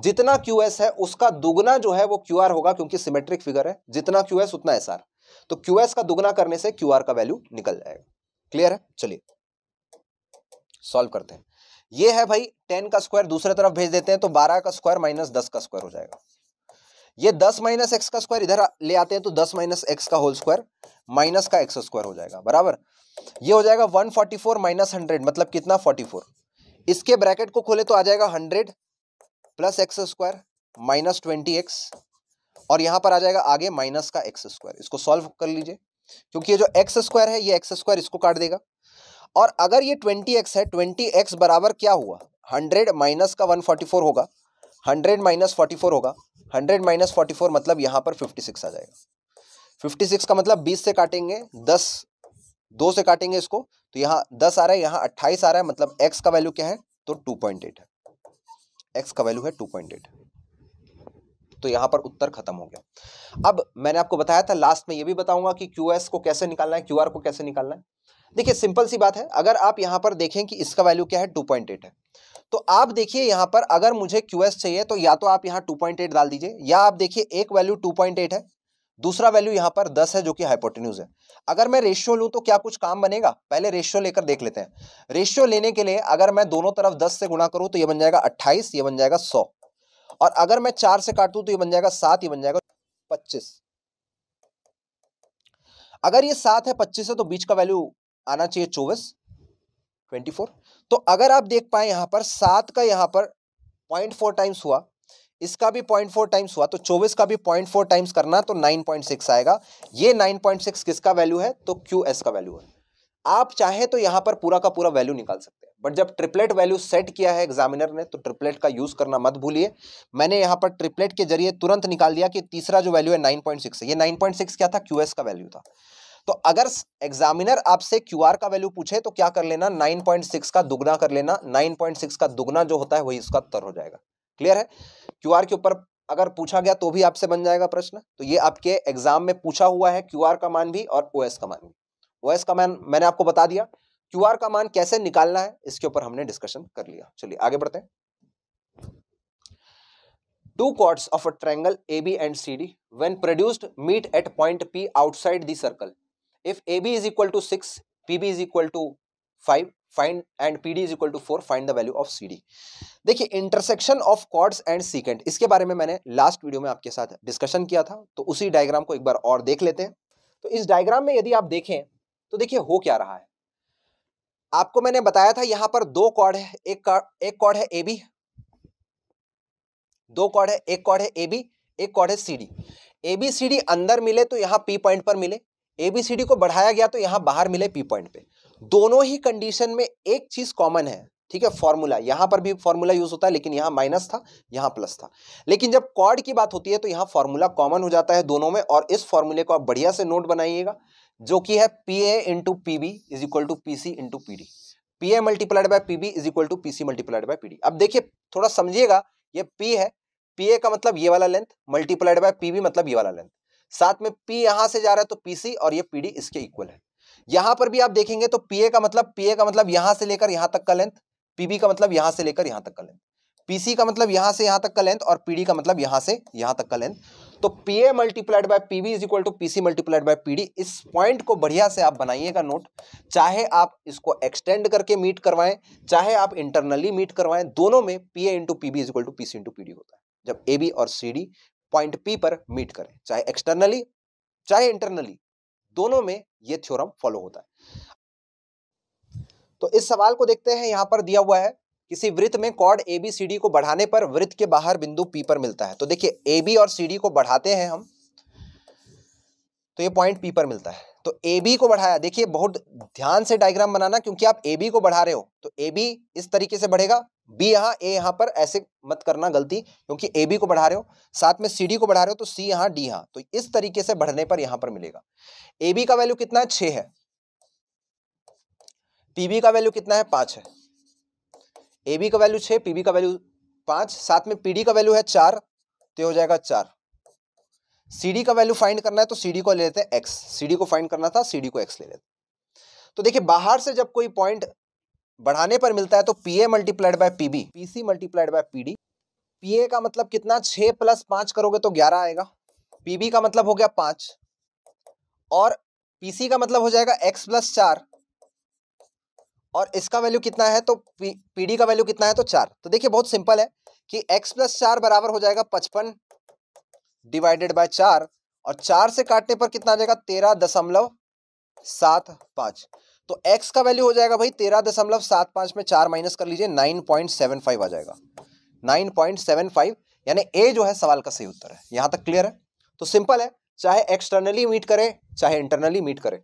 जितना क्यू है उसका दुगना जो है वो क्यू होगा क्योंकि सिमेट्रिक फिगर है जितना क्यू उतना एस तो क्यू का दुगना करने से क्यू का वैल्यू निकल जाएगा क्लियर है चलिए सॉल्व करते हैं ये है भाई टेन का स्क्वायर दूसरे तरफ भेज देते हैं तो बारह का स्क्वायर माइनस दस का स्क्वायर हो जाएगा ये दस माइनस एक्स का स्क्वायर इधर ले आते हैं तो दस माइनस एक्स का होल स्क्वायर माइनस का एक्स स्क्वायर हो जाएगा बराबर ये हो जाएगा one forty four minus hundred मतलब कितना फोर्टी फोर इसके ब्रैकेट को खोले तो आ जाएगा hundred plus X square minus twenty X और यहां पर आ जाएगा आगे माइनस का एक्स स्क्वायर इसको सॉल्व कर लीजिए क्योंकि ये जो एक्स स्क्वायर है ये एक्स स्क्वायर इसको काट देगा और अगर ये ट्वेंटी एक्स है ट्वेंटी एक्स बराबर क्या हुआ हंड्रेड माइनस का वन फोर्टी फोर होगा हंड्रेड माइनस फोर्टी फोर होगा हंड्रेड माइनस फोर्टी फोर मतलब यहाँ पर फिफ्टी सिक्स आ जाएगा फिफ्टी सिक्स का मतलब बीस से काटेंगे दस दो से काटेंगे इसको तो यहाँ दस आ रहा है यहाँ अट्ठाईस आ रहा है मतलब एक्स का वैल्यू क्या है तो टू पॉइंट एट है एक्स का वैल्यू है टू पॉइंट एट तो यहाँ पर उत्तर खत्म हो गया अब मैंने आपको बताया था लास्ट में ये भी बताऊंगा कि क्यू को कैसे निकालना है क्यू को कैसे निकालना है देखिए सिंपल सी बात है अगर आप यहाँ पर देखें कि इसका वैल्यू क्या है टू पॉइंट एट है तो आप देखिए यहाँ पर अगर मुझे क्यूएस चाहिए तो या तो आप यहाँ टू डाल दीजिए या आप देखिए एक वैल्यू टू है दूसरा वैल्यू यहाँ पर दस है जो कि हाइपोटेन्यूज है अगर मैं रेशियो लूँ तो क्या कुछ काम बनेगा पहले रेशियो लेकर देख लेते हैं रेशियो लेने के लिए अगर मैं दोनों तरफ दस से गुणा करूँ तो ये बन जाएगा अट्ठाईस ये बन जाएगा सौ और अगर मैं चार से काट तो ये बन जाएगा सात ये बन जाएगा पच्चीस अगर ये सात है पच्चीस है तो बीच का वैल्यू आना चाहिए चौबीस ट्वेंटी फोर तो अगर आप देख पाए यहाँ पर सात का यहाँ पर पॉइंट फोर टाइम्स हुआ इसका भी पॉइंट फोर टाइम्स हुआ तो चौबीस का भी पॉइंट फोर टाइम्स करना तो नाइन पॉइंट सिक्स आएगा ये नाइन पॉइंट सिक्स किसका वैल्यू है तो क्यू एस का वैल्यू है आप चाहे तो यहाँ पर पूरा का पूरा वैल्यू निकाल सकते हैं बट जब ट्रिपलेट वैल्यू सेट किया है एग्जामिनर ने तो ट्रिपलेट का यूज करना मत भूलिए मैंने यहाँ पर ट्रिपलेट के जरिए तुरंत निकाल दिया कि तीसरा जो वैल्यू है नाइन पॉइंट सिक्स है ये नाइन पॉइंट सिक्स क्या था क्यू एस का वैल्यू था तो अगर एग्जामिनर आपसे क्यू आर का वैल्यू पूछे तो क्या कर लेना 9.6 का दुगना कर लेना 9.6 का दुगना जो होता है वही उसका उत्तर हो जाएगा क्लियर है क्यू आर के ऊपर अगर पूछा गया तो भी आपसे बन जाएगा प्रश्न तो ये आपके एग्जाम में पूछा हुआ है क्यू आर का मान भी और ओ एस का मान भी ओ एस का मान मैंने आपको बता दिया क्यू आर का मान कैसे निकालना है इसके ऊपर हमने डिस्कशन कर लिया चलिए आगे बढ़ते हैं two chords of a of A B and C D when produced meet at point P outside the circle if ab is equal to 6 pb is equal to 5 find and pd is equal to 4 find the value of cd देखिए intersection of chords and secant इसके बारे में मैंने last video में आपके साथ discussion किया था तो उसी डायग्राम को एक बार और देख लेते हैं तो इस डायग्राम में यदि आप देखें तो देखिए हो क्या रहा है आपको मैंने बताया था यहां पर दो कॉर्ड है एक कॉर्ड एक कॉर्ड है ए बी दो कॉर्ड है एक कॉर्ड है ए बी एक कॉर्ड है C D A B C D अंदर मिले तो यहां पी पॉइंट पर मिले एबीसीडी को बढ़ाया गया तो यहाँ बाहर मिले पी पॉइंट पे दोनों ही कंडीशन में एक चीज कॉमन है ठीक है फॉर्मूला यहां पर भी फॉर्मूला यूज होता है लेकिन यहां माइनस था यहां प्लस था लेकिन जब कॉर्ड की बात होती है तो यहां फॉर्मूला कॉमन हो जाता है दोनों में और इस फॉर्मूले को आप बढ़िया से नोट बनाइएगा जो कि है P A into P B is equal to P C into P D P A multiplied by P B is equal to P C multiplied by P D अब देखिए थोड़ा समझिएगा ये पी है पी ए का मतलब ये वाला length multiplied by P B मतलब ये वाला लेंथ साथ में पी यहां से जा रहा है तो पीसी और ये पीडी इसके इक्वल है यहां पर भी आप देखेंगे तो पीए का मतलब पीए का मतलब यहां से लेकर यहां तक का लेंथ पीबी का मतलब यहां से लेकर यहां तक का लेंथ पीसी का मतलब यहां से यहां तक का लेंथ और पीडी का मतलब यहां से यहां तक का लेंथ तो PA multiplied by PB is equal to PC multiplied by PD इस पॉइंट को बढ़िया से आप बनाइएगा नोट चाहे आप इसको एक्सटेंड करके मीट करवाएं चाहे आप इंटरनली मीट करवाएं दोनों में PA into PB is equal to PC into PD होता है जब ए बी और सी डी पॉइंट पी पर मीट करें चाहे एक्सटर्नली चाहे इंटरनली दोनों में ये थ्योरम फॉलो होता है तो इस सवाल को देखते हैं यहां पर दिया हुआ है किसी वृत्त में chord A B C D को बढ़ाने पर वृत्त के बाहर बिंदु पी पर मिलता है तो देखिए ए बी और सी डी को बढ़ाते हैं हम तो ये पॉइंट पी पर मिलता है तो ए बी को बढ़ाया देखिए बहुत ध्यान से डायग्राम बनाना क्योंकि आप ए बी को बढ़ा रहे हो तो ए बी इस तरीके से बढ़ेगा बी यहाँ ए यहाँ पर ऐसे मत करना गलती क्योंकि ए बी को बढ़ा रहे हो साथ में सी डी को बढ़ा रहे हो तो सी यहाँ डी यहाँ तो इस तरीके से बढ़ने पर यहाँ पर मिलेगा ए बी का वैल्यू कितना है छः है पीबी का वैल्यू कितना है पांच है ए बी का वैल्यू छः पीबी का वैल्यू पांच साथ में पीडी का वैल्यू है चार तो हो जाएगा चार सीडी का वैल्यू फाइंड करना है तो सीडी को ले लेते हैं एक्स सीडी को फाइंड करना था सीडी को एक्स ले लेते तो देखिए बाहर से जब कोई पॉइंट बढ़ाने पर मिलता है तो P A multiplied by P B P C multiplied by P D P A का मतलब कितना छः प्लस पाँच करोगे तो ग्यारह आएगा पी बी का मतलब हो गया पाँच और पी सी का मतलब हो जाएगा एक्स प्लस चार और इसका वैल्यू कितना है तो पी डी का वैल्यू कितना है तो चार तो देखिए बहुत सिंपल है कि एक्स प्लस चार बराबर हो जाएगा पचपन डिवाइडेड बाय चार और चार से काटने पर कितना आ जाएगा तेरह दशमलव सात पाँच तो x का वैल्यू हो जाएगा भाई तेरह दशमलव सात पाँच में चार माइनस कर लीजिए नाइन पॉइंट सेवन फाइव आ जाएगा नाइन पॉइंट सेवन फाइव यानी ए जो है सवाल का सही उत्तर है यहाँ तक क्लियर है तो सिंपल है चाहे एक्सटर्नली मीट करे चाहे इंटरनली मीट करे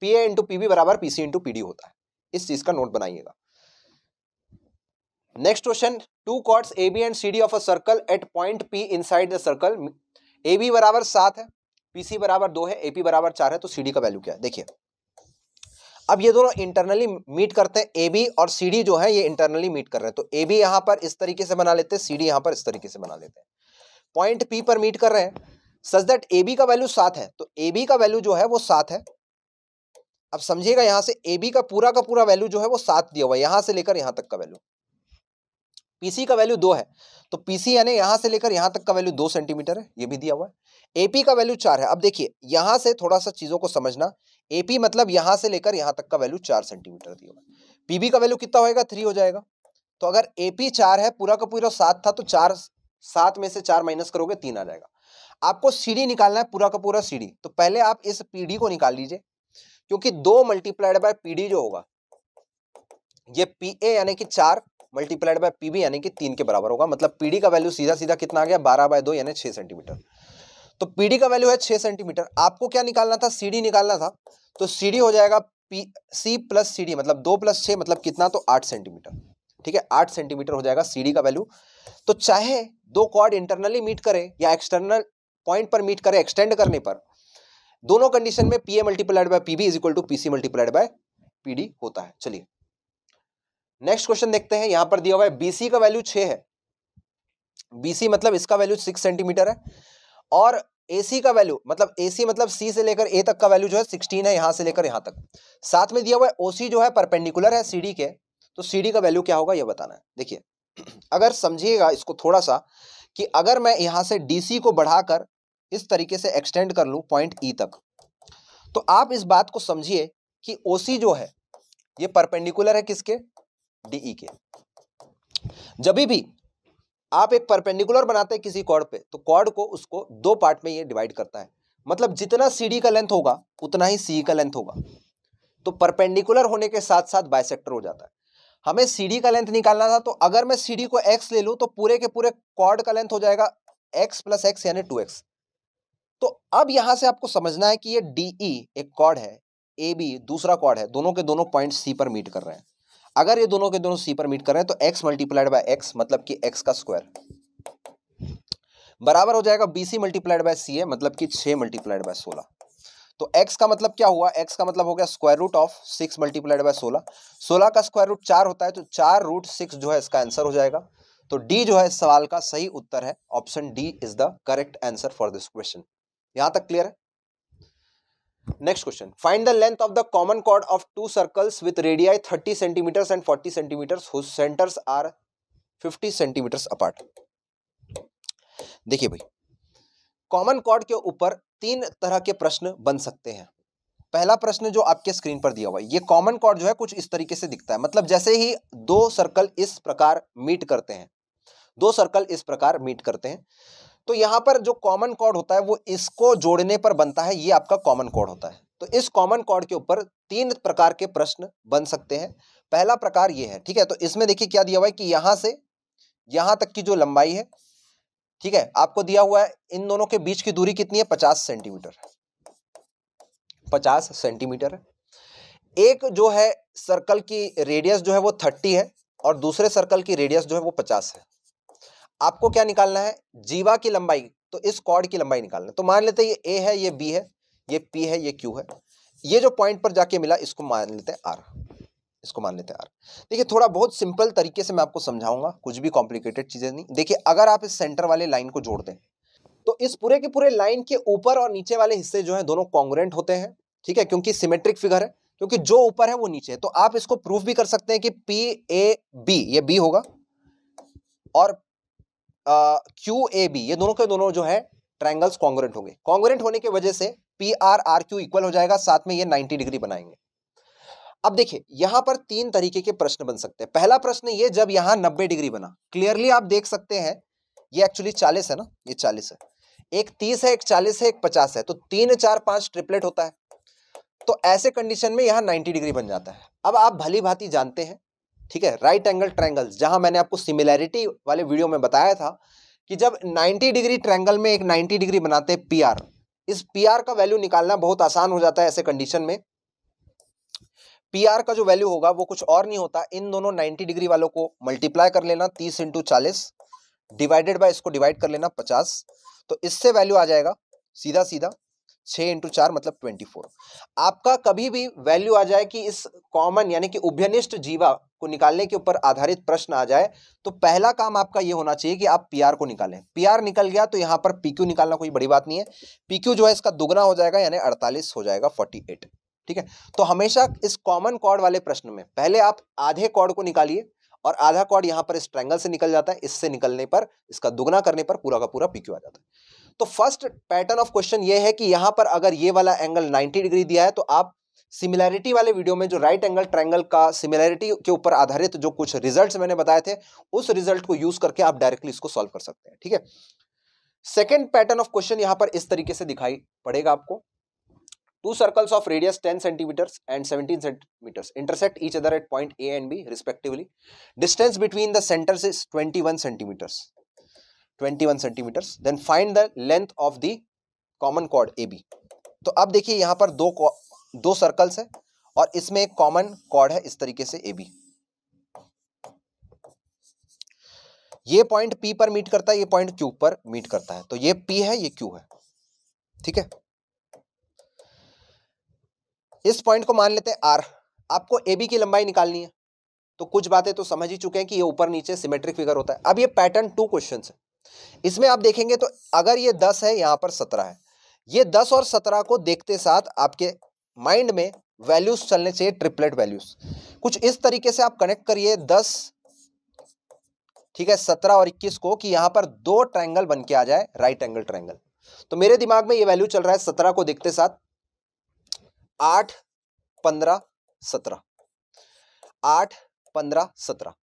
P A into P B बराबर P C into P D होता है इस चीज का नोट बनाइएगा next question two chords A B and C D of a circle at point P inside the circle A B बराबर सात है पी सी बराबर दो है ए पी बराबर चार है तो सी डी का वैल्यू क्या है देखिए अब ये दोनों इंटरनली मीट करते हैं ए बी और सी डी जो है ये इंटरनली मीट कर रहे हैं तो ए बी यहाँ पर इस तरीके से बना लेते हैं सी डी यहाँ पर इस तरीके से बना लेते हैं पॉइंट पी पर मीट कर रहे हैं सच दैट ए बी का वैल्यू सात है तो ए बी का वैल्यू जो है वो सात है अब समझिएगा यहाँ से ए बी का पूरा का पूरा वैल्यू जो है वो सात दिया हुआ है यहाँ से लेकर यहाँ तक का वैल्यू पीसी का वैल्यू दो है तो पीसी यानी यहाँ से लेकर यहाँ तक का वैल्यू दो सेंटीमीटर है ये भी दिया हुआ है एपी का वैल्यू चार है अब देखिए यहाँ से थोड़ा सा चीज़ों को समझना एपी मतलब यहां से लेकर यहां तक का वैल्यू चार सेंटीमीटर दिया हुआ पीबी का वैल्यू कितना होएगा थ्री हो जाएगा तो अगर एपी चार है पूरा का पूरा सात था तो चार सात में से चार माइनस करोगे तीन आ जाएगा आपको सीढ़ी निकालना है पूरा का पूरा सीढ़ी तो पहले आप इस पीढ़ी को निकाल लीजिए क्योंकि दो मल्टीप्लाइड बाय पीढ़ी जो होगा ये पी ए यानी कि चार मल्टीप्लाइड बाय पीबी यानी कि तीन के बराबर होगा मतलब पीढ़ी का वैल्यू सीधा सीधा कितना आ गया बारह बाय दो यानी छह सेंटीमीटर तो पीडी का वैल्यू है छह सेंटीमीटर आपको क्या निकालना था सीडी निकालना था तो सीडी हो जाएगा पी सी प्लस सी मतलब दो प्लस छः मतलब कितना तो आठ सेंटीमीटर ठीक है आठ सेंटीमीटर हो जाएगा सीडी का वैल्यू तो चाहे दो कॉर्ड इंटरनली मीट करे या एक्सटर्नल पॉइंट पर मीट करे एक्सटेंड करने पर दोनों कंडीशन में P A multiplied by P B is equal to P C multiplied by P D होता है चलिए नेक्स्ट क्वेश्चन देखते हैं यहां पर दिया हुआ है बीसी का वैल्यू छः है बीसी मतलब इसका वैल्यू सिक्स सेंटीमीटर है और ए का वैल्यू मतलब ए मतलब सी से लेकर ए तक का वैल्यू जो है सिक्सटीन है यहाँ से लेकर यहाँ तक साथ में दिया हुआ है ओ जो है परपेंडिकुलर है सी के तो सी का वैल्यू क्या होगा यह बताना है देखिए अगर समझिएगा इसको थोड़ा सा कि अगर मैं यहाँ से डी को बढ़ाकर इस तरीके से एक्सटेंड कर लूँ पॉइंट ई e तक तो आप इस बात को समझिए कि ओ जो है ये परपेंडिकुलर है किसके डी e के जब भी आप एक परपेंडिकुलर बनाते हैं किसी कॉर्ड पे तो कॉर्ड को उसको दो पार्ट में ये डिवाइड करता है मतलब जितना सीडी का लेंथ होगा उतना ही सी e का लेंथ होगा तो परपेंडिकुलर होने के साथ साथ बायसेक्टर हो जाता है हमें सीडी का लेंथ निकालना था तो अगर मैं सीडी को एक्स ले लूँ तो पूरे के पूरे कॉर्ड का लेंथ हो जाएगा एक्स प्लस एक्स यानी टू एक्स तो अब यहाँ से आपको समझना है कि ये डी ई e एक कॉर्ड है ए बी दूसरा कॉर्ड है दोनों के दोनों पॉइंट सी पर मीट कर रहे हैं अगर ये दोनों के दोनों सी पर मीट कर रहे हैं तो एक्स मल्टीप्लाइड बाय एक्स मतलब कि एक्स का स्क्वायर बराबर हो जाएगा B C multiplied by C A मतलब कि छः मल्टीप्लाइड बाय सोलह तो x का मतलब क्या हुआ x का मतलब हो गया square root of six multiplied by सोलह सोलह का स्क्वायर रूट चार होता है तो चार रूट सिक्स जो है इसका आंसर हो जाएगा तो d जो है इस सवाल का सही उत्तर है option d is the correct answer for this question यहां तक क्लियर है next question find the length of the common chord of two circles with radii thirty centimetres and forty centimetres whose centres are fifty centimetres apart देखिए भाई common chord के ऊपर तीन तरह के प्रश्न बन सकते हैं पहला प्रश्न जो आपके स्क्रीन पर दिया हुआ है ये कॉमन कॉर्ड जो है कुछ इस तरीके से दिखता है मतलब जैसे ही दो सर्कल इस प्रकार मीट करते हैं दो सर्कल इस प्रकार मीट करते हैं तो यहां पर जो कॉमन कॉर्ड होता है वो इसको जोड़ने पर बनता है ये आपका कॉमन कॉर्ड होता है तो इस कॉमन कॉर्ड के ऊपर तीन प्रकार के प्रश्न बन सकते हैं पहला प्रकार ये है ठीक है तो इसमें देखिए क्या दिया हुआ है कि यहां से यहां तक की जो लंबाई है ठीक है आपको दिया हुआ है इन दोनों के बीच की दूरी कितनी है पचास सेंटीमीटर पचास सेंटीमीटर एक जो है सर्कल की रेडियस जो है वो थर्टी है और दूसरे सर्कल की रेडियस जो है वो पचास है आपको क्या निकालना है जीवा की लंबाई तो इस कॉर्ड की लंबाई निकालना है तो मान लेते हैं ये ए है ये बी है ये पी है ये क्यू है ये जो पॉइंट पर जाके मिला इसको मान लेते हैं आर इसको मान लेते हैं आर देखिए थोड़ा बहुत सिंपल तरीके से मैं आपको समझाऊंगा कुछ भी कॉम्प्लिकेटेड चीज़ें नहीं देखिए अगर आप इस सेंटर वाले लाइन को जोड़ दें तो इस पूरे के पूरे लाइन के ऊपर और नीचे वाले हिस्से जो है दोनों कॉन्ग्रेंट होते हैं ठीक है क्योंकि सिमेट्रिक फिगर है क्योंकि जो ऊपर है वो नीचे है तो आप इसको प्रूफ भी कर सकते हैं कि पी ए बी ये बी होगा और क्यू ए बी ये दोनों के दोनों जो है ट्राइंगल्स कॉन्ग्रेंट होंगे कॉन्ग्रेंट होने की वजह से P R R Q equal हो जाएगा साथ में ये 90 डिग्री बनाएंगे अब देखिए यहां पर तीन तरीके के प्रश्न बन सकते हैं पहला प्रश्न ये जब यहां 90 डिग्री बना क्लियरली आप देख सकते हैं ये एक्चुअली 40 है ना ये 40 है एक 30 है एक 40 है एक 50 है तो तीन चार पांच ट्रिपलेट होता है तो ऐसे कंडीशन में यहां 90 डिग्री बन जाता है अब आप भली भांति जानते हैं ठीक है राइट एंगल ट्रैंगल जहां मैंने आपको सिमिलैरिटी वाले वीडियो में बताया था कि जब 90 डिग्री ट्रैंगल में एक 90 डिग्री बनाते हैं पी आर इस पी आर का वैल्यू निकालना बहुत आसान हो जाता है ऐसे कंडीशन में पी आर का जो वैल्यू होगा वो कुछ और नहीं होता इन दोनों नाइन्टी डिग्री वालों को मल्टीप्लाई कर लेना तीस इंटू चालीस डिवाइडेड बाई इसको डिवाइड कर लेना पचास तो इससे वैल्यू आ जाएगा सीधा सीधा छः इंटू चार मतलब ट्वेंटी फोर आपका कभी भी वैल्यू आ जाए कि इस कॉमन यानी कि उभ्यनिष्ठ जीवा को निकालने के ऊपर आधारित प्रश्न आ जाए तो पहला काम आपका ये होना चाहिए कि आप पी को निकालें पी निकल गया तो यहाँ पर पीक्यू निकालना कोई बड़ी बात नहीं है पीक्यू जो है इसका दुगना हो जाएगा यानी अड़तालीस हो जाएगा फोर्टी ठीक है तो हमेशा इस कॉमन कॉर्ड वाले प्रश्न में पहले आप आधे कॉर्ड को निकालिए और आधा कॉर्ड यहां पर स्ट्रैंगल से निकल जाता है इससे निकलने पर इसका दुगना करने पर पूरा का पूरा पीक्यू आ जाता है तो फर्स्ट पैटर्न ऑफ क्वेश्चन ये है कि यहां पर अगर ये वाला एंगल 90 डिग्री दिया है तो आप सिमिलैरिटी वाले वीडियो में जो राइट एंगल ट्रायंगल का सिमिलैरिटी के ऊपर आधारित जो कुछ रिजल्ट्स मैंने बताए थे उस रिजल्ट को यूज करके आप डायरेक्टली इसको सॉल्व कर सकते हैं ठीक है सेकेंड पैटर्न ऑफ क्वेश्चन यहां पर इस तरीके से दिखाई पड़ेगा आपको two circles of radius ten centimetres and seventeen centimetres intersect each other at point A and B respectively distance between the centres is twenty centimetres 21 centimetres then find the length of the common chord A B तो अब देखिए यहां पर दो दो circles है और इसमें एक कॉमन कॉर्ड है इस तरीके से ए बी ये पॉइंट पी पर मीट करता है ये पॉइंट क्यू पर मीट करता है तो ये पी है ये क्यू है ठीक है इस पॉइंट को मान लेते हैं आर आपको ए बी की लंबाई निकालनी है तो कुछ बातें तो समझ ही चुके हैं कि ये ऊपर नीचे सिमेट्रिक फिगर होता है अब ये पैटर्न टू क्वेश्चन है इसमें आप देखेंगे तो अगर ये दस है यहां पर सत्रह है ये दस और सत्रह को देखते साथ आपके माइंड में वैल्यूज चलने चाहिए ट्रिपलेट वैल्यूज कुछ इस तरीके से आप कनेक्ट करिए दस ठीक है सत्रह और इक्कीस को कि यहां पर दो ट्रायंगल बन के आ जाए राइट एंगल ट्रायंगल तो मेरे दिमाग में ये वैल्यू चल रहा है सत्रह को देखते साथ आठ पंद्रह सत्रह आठ पंद्रह सत्रह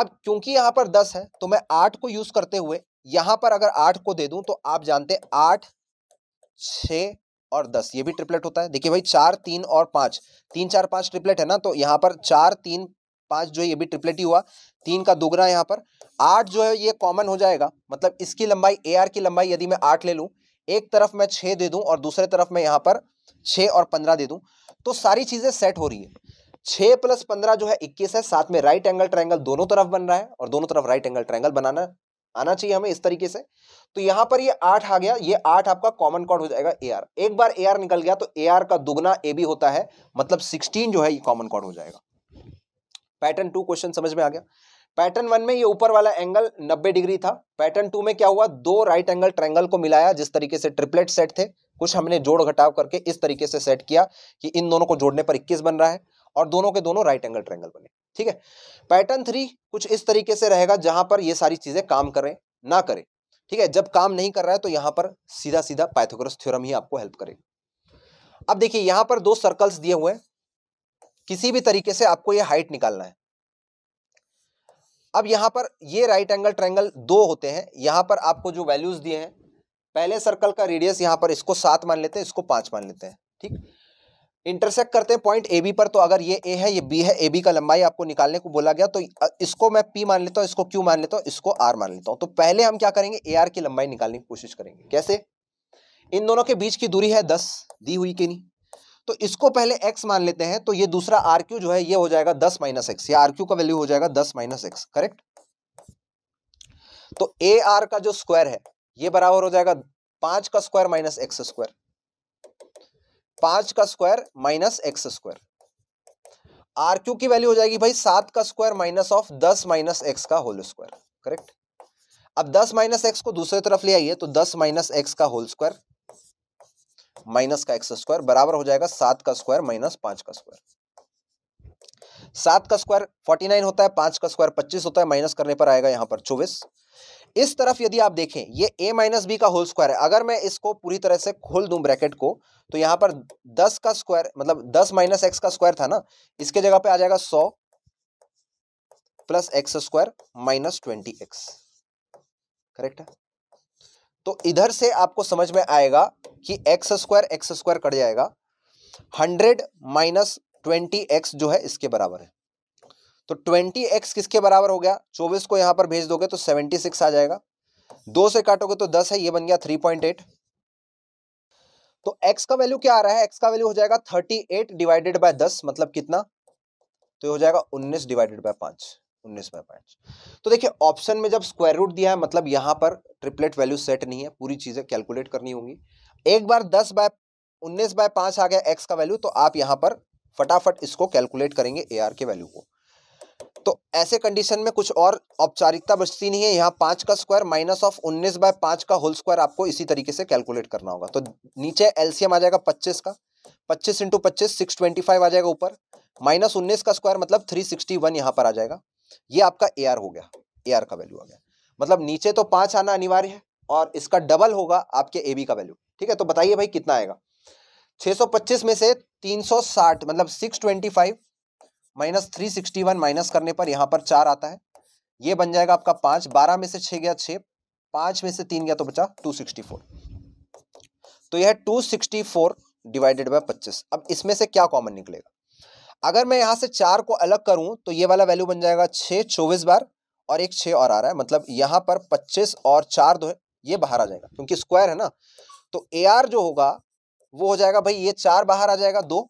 अब क्योंकि यहां पर दस है तो मैं आठ को यूज करते हुए यहां पर अगर आठ को दे दूं तो आप जानते आठ छ और दस ये भी ट्रिपलेट होता है देखिए भाई चार तीन और पाँच तीन चार पाँच ट्रिपलेट है ना तो यहाँ पर चार तीन पाँच जो है ये भी ट्रिपलेट ही हुआ तीन का दोगुना यहाँ पर आठ जो है ये कॉमन हो जाएगा मतलब इसकी लंबाई ए की लंबाई यदि मैं आठ ले लूँ एक तरफ मैं छः दे दूँ और दूसरे तरफ मैं यहाँ पर छः और पंद्रह दे दूँ तो सारी चीज़ें सेट हो रही है छः प्लस पंद्रह जो है इक्कीस है साथ में राइट एंगल ट्रायंगल दोनों तरफ बन रहा है और दोनों तरफ राइट एंगल ट्रायंगल बनाना आना चाहिए हमें इस तरीके से तो यहां पर ये आठ आ गया ये आठ आपका कॉमन कॉड हो जाएगा ए एक बार ए निकल गया तो ए का दुगना ए भी होता है मतलब सिक्सटीन जो है ये कॉमन कॉड हो जाएगा पैटर्न टू क्वेश्चन समझ में आ गया पैटर्न वन में ये ऊपर वाला एंगल 90 डिग्री था पैटर्न टू में क्या हुआ दो राइट एंगल ट्रेंगल को मिलाया जिस तरीके से ट्रिपलेट सेट थे कुछ हमने जोड़ घटाव करके इस तरीके से सेट किया कि इन दोनों को जोड़ने पर 21 बन रहा है और दोनों के दोनों राइट एंगल ट्रेंगल बने ठीक है पैटर्न थ्री कुछ इस तरीके से रहेगा जहां पर ये सारी चीजें काम करें ना करें ठीक है जब काम नहीं कर रहा है तो यहां पर सीधा सीधा पाइथागोरस थ्योरम ही आपको हेल्प करेगा अब देखिए यहां पर दो सर्कल्स दिए हुए हैं किसी भी तरीके से आपको ये हाइट निकालना है अब यहां पर ये राइट एंगल ट्रेंगल दो होते हैं यहां पर आपको जो वैल्यूज दिए हैं पहले सर्कल का रेडियस यहां पर इसको सात मान लेते हैं इसको पांच मान लेते हैं ठीक इंटरसेक्ट करते हैं पॉइंट ए बी पर तो अगर ये ए है ये बी है ए बी का लंबाई आपको निकालने को बोला गया तो इसको मैं पी मान लेता हूँ इसको क्यू मान लेता हूँ इसको आर मान लेता हूँ तो पहले हम क्या करेंगे ए आर की लंबाई निकालने की कोशिश करेंगे कैसे इन दोनों के बीच की दूरी है दस दी हुई कि नहीं तो इसको पहले एक्स मान लेते हैं तो ये दूसरा आर क्यू जो है ये हो जाएगा दस माइनस एक्स या आर क्यू का वैल्यू हो जाएगा दस माइनस एक्स करेक्ट तो ए आर का जो स्क्वायर है ये बराबर हो जाएगा पांच का स्क्वायर माइनस एक्स स्क्वायर पांच का square minus X square R Q की वैल्यू हो जाएगी भाई सात का स्क्वायर माइनस ऑफ दस माइनस एक्स का होल स्क्वायर करेक्ट अब दस माइनस एक्स को दूसरी तरफ ले आइए तो दस माइनस एक्स का होल स्क्वायर माइनस का एक्स स्क्वायर बराबर हो जाएगा सात का स्क्वायर माइनस पांच का स्क्वायर सात का स्क्वायर फोर्टी नाइन होता है पांच का स्क्वायर पच्चीस होता है माइनस करने पर आएगा यहां पर चौबीस इस तरफ यदि आप देखें ये a माइनस बी का होल स्क्वायर है अगर मैं इसको पूरी तरह से खोल दूं ब्रैकेट को तो यहां पर 10 का स्क्वायर मतलब 10 माइनस एक्स का स्क्वायर था ना इसके जगह पे आ जाएगा 100 plus X square minus twenty X correct है तो इधर से आपको समझ में आएगा कि X square X square cut जाएगा हंड्रेड माइनस ट्वेंटी एक्स जो है इसके बराबर है तो ट्वेंटी एक्स किसके बराबर हो गया चौबीस को यहाँ पर भेज दोगे तो सेवेंटी सिक्स आ जाएगा दो से काटोगे तो दस है ये बन गया थ्री पॉइंट एट तो x का वैल्यू क्या आ रहा है x का वैल्यू हो जाएगा थर्टी एट डिवाइडेड बाय दस मतलब कितना तो हो जाएगा उन्नीस डिवाइडेड बाय पांच उन्नीस बाय पाँच तो देखिए ऑप्शन में जब स्क्वायर रूट दिया है मतलब यहाँ पर ट्रिपलेट वैल्यू सेट नहीं है पूरी चीज़ें कैलकुलेट करनी होंगी एक बार दस बाय उन्नीस बाय पांच आ गया एक्स का वैल्यू तो आप यहाँ पर फटाफट इसको कैलकुलेट करेंगे ए आर के वैल्यू को तो ऐसे कंडीशन में कुछ और औपचारिकता बचती नहीं है यहाँ पांच का स्क्वायर माइनस ऑफ उन्नीस बाय पांच का होल स्क्वायर आपको इसी तरीके से कैलकुलेट करना होगा तो नीचे एलसीएम आ जाएगा पच्चीस का पच्चीस इंटू पच्चीस सिक्स ट्वेंटी फाइव आ जाएगा ऊपर माइनस उन्नीस का स्क्वायर मतलब थ्री सिक्सटी वन यहाँ पर आ जाएगा ये आपका ए हो गया ए का वैल्यू आ गया मतलब नीचे तो पांच आना अनिवार्य है और इसका डबल होगा आपके ए का वैल्यू ठीक है तो बताइए भाई कितना आएगा 625 में से 360 मतलब 625 minus three sixty one minus करने पर यहाँ पर चार आता है ये बन जाएगा आपका पाँच बारह में से छः गया छः पाँच में से तीन गया तो बचा टू सिक्सटी फोर तो यह two sixty four divided by पच्चीस अब इसमें से क्या कॉमन निकलेगा अगर मैं यहाँ से चार को अलग करूँ तो ये वाला वैल्यू बन जाएगा छः चौबीस बार और एक छः और आ रहा है मतलब यहाँ पर पच्चीस और चार दो है ये बाहर आ जाएगा क्योंकि स्क्वायर है ना तो ए आर जो होगा वो हो जाएगा भाई ये चार बाहर आ जाएगा दो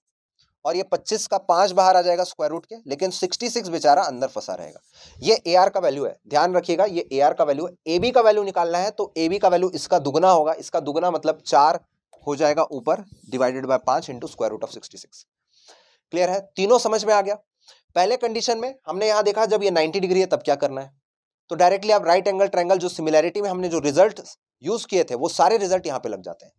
और ये 25 का पांच बाहर आ जाएगा स्क्वायर रूट के लेकिन 66 बेचारा अंदर फंसा रहेगा ये ए का वैल्यू है ध्यान रखिएगा ये ए का वैल्यू है ए का वैल्यू निकालना है तो ए का वैल्यू इसका दुगना होगा इसका दुगना मतलब चार हो जाएगा ऊपर डिवाइडेड बाय पांच into square root of sixty clear है तीनों समझ में आ गया पहले कंडीशन में हमने यहां देखा जब ये नाइनटी डिग्री है तब क्या करना है तो डायरेक्टली आप राइट एंगल ट्रैंगल जो सिमिलैरिटी में हमने जो रिजल्ट यूज किए थे वो सारे रिजल्ट यहां पे लग जाते हैं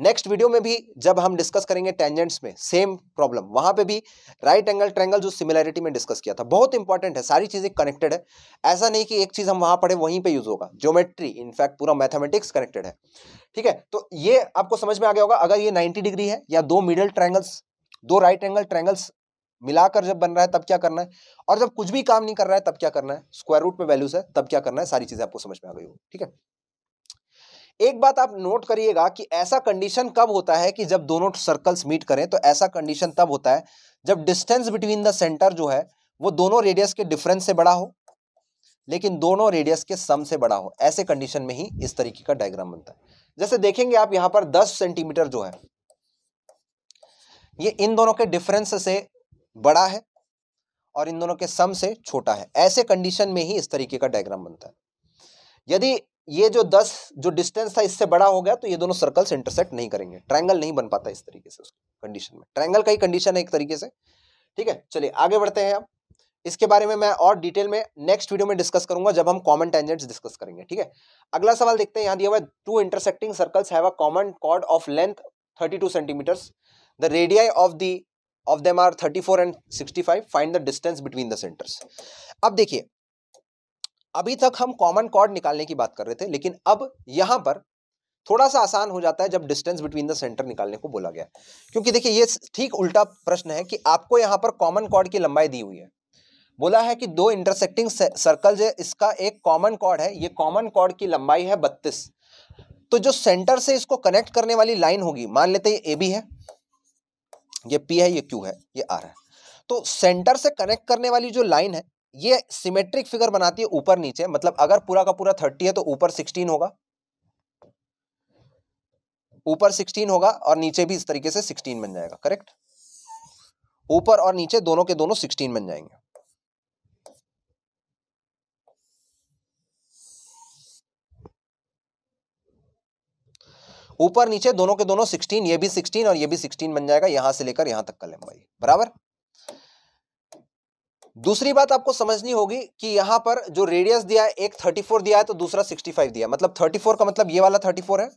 नेक्स्ट वीडियो में भी जब हम डिस्कस करेंगे टेंजेंट्स में सेम प्रॉब्लम वहां पे भी राइट एंगल ट्रेंगल जो सिमिलैरिटी में डिस्कस किया था बहुत इंपॉर्टेंट है सारी चीज़ें कनेक्टेड है ऐसा नहीं कि एक चीज़ हम वहां पढ़े वहीं पे यूज होगा ज्योमेट्री इनफैक्ट पूरा मैथमेटिक्स कनेक्टेड है ठीक है तो ये आपको समझ में आ गया होगा अगर ये नाइन्टी डिग्री है या दो मिडल ट्रैंगल्स दो राइट एंगल ट्रैंगल्स मिलाकर जब बन रहा है तब क्या करना है और जब कुछ भी काम नहीं कर रहा है तब क्या करना है स्क्वायर रूट में वैल्यूज है तब क्या करना है सारी चीज़ें आपको समझ में आ गई हो ठीक है एक बात आप नोट करिएगा कि ऐसा कंडीशन कब होता है कि जब दोनों सर्कल्स मीट करें तो ऐसा कंडीशन तब होता है जब डिस्टेंस बिटवीन द सेंटर जो है वो दोनों रेडियस के डिफरेंस से बड़ा हो लेकिन दोनों रेडियस के सम से बड़ा हो ऐसे कंडीशन में ही इस तरीके का डायग्राम बनता है जैसे देखेंगे आप यहां पर 10 सेंटीमीटर जो है ये इन दोनों के डिफरेंस से बड़ा है और इन दोनों के सम से छोटा है ऐसे कंडीशन में ही इस तरीके का डायग्राम बनता है यदि ये जो दस जो डिस्टेंस था इससे बड़ा हो गया तो ये दोनों सर्कल्स इंटरसेक्ट नहीं करेंगे ट्रायंगल नहीं बन पाता इस तरीके से कंडीशन में ट्रायंगल का ही कंडीशन है एक तरीके से ठीक है चलिए आगे बढ़ते हैं अब इसके बारे में मैं और डिटेल में नेक्स्ट वीडियो में डिस्कस करूंगा जब हम कॉमन टेंजेंट्स डिस्कस करेंगे ठीक है अगला सवाल देखते हैं यहाँ दिया हुआ टू इंटरसेक्टिंग सर्कल्स है common chord of length 32 centimetres the radii of the of them are 34 and 65 find the distance between the centres अब देखिए अभी तक हम कॉमन कॉर्ड निकालने की बात कर रहे थे लेकिन अब यहां पर थोड़ा सा आसान हो जाता है जब डिस्टेंस बिटवीन द सेंटर निकालने को बोला गया क्योंकि देखिए ये ठीक उल्टा प्रश्न है कि आपको यहां पर कॉमन कॉर्ड की लंबाई दी हुई है बोला है कि दो इंटरसेक्टिंग सर्कल है इसका एक कॉमन कॉर्ड है ये कॉमन कॉर्ड की लंबाई है बत्तीस तो जो सेंटर से इसको कनेक्ट करने वाली लाइन होगी मान लेते हैं ए बी है ये पी है ये क्यू है ये आर है तो सेंटर से कनेक्ट करने वाली जो लाइन है ये सिमेट्रिक फिगर बनाती है ऊपर नीचे मतलब अगर पूरा का पूरा थर्टी है तो ऊपर सिक्सटीन होगा ऊपर सिक्सटीन होगा और नीचे भी इस तरीके से सिक्सटीन बन जाएगा करेक्ट ऊपर और नीचे दोनों के दोनों सिक्सटीन बन जाएंगे ऊपर नीचे दोनों के दोनों सिक्सटीन ये भी सिक्सटीन और ये भी सिक्सटीन बन जाएगा यहां से लेकर यहां तक का लंबाई बराबर दूसरी बात आपको समझनी होगी कि यहां पर जो रेडियस दिया है एक 34 दिया है तो दूसरा 65 दिया मतलब 34 का मतलब ये वाला 34 है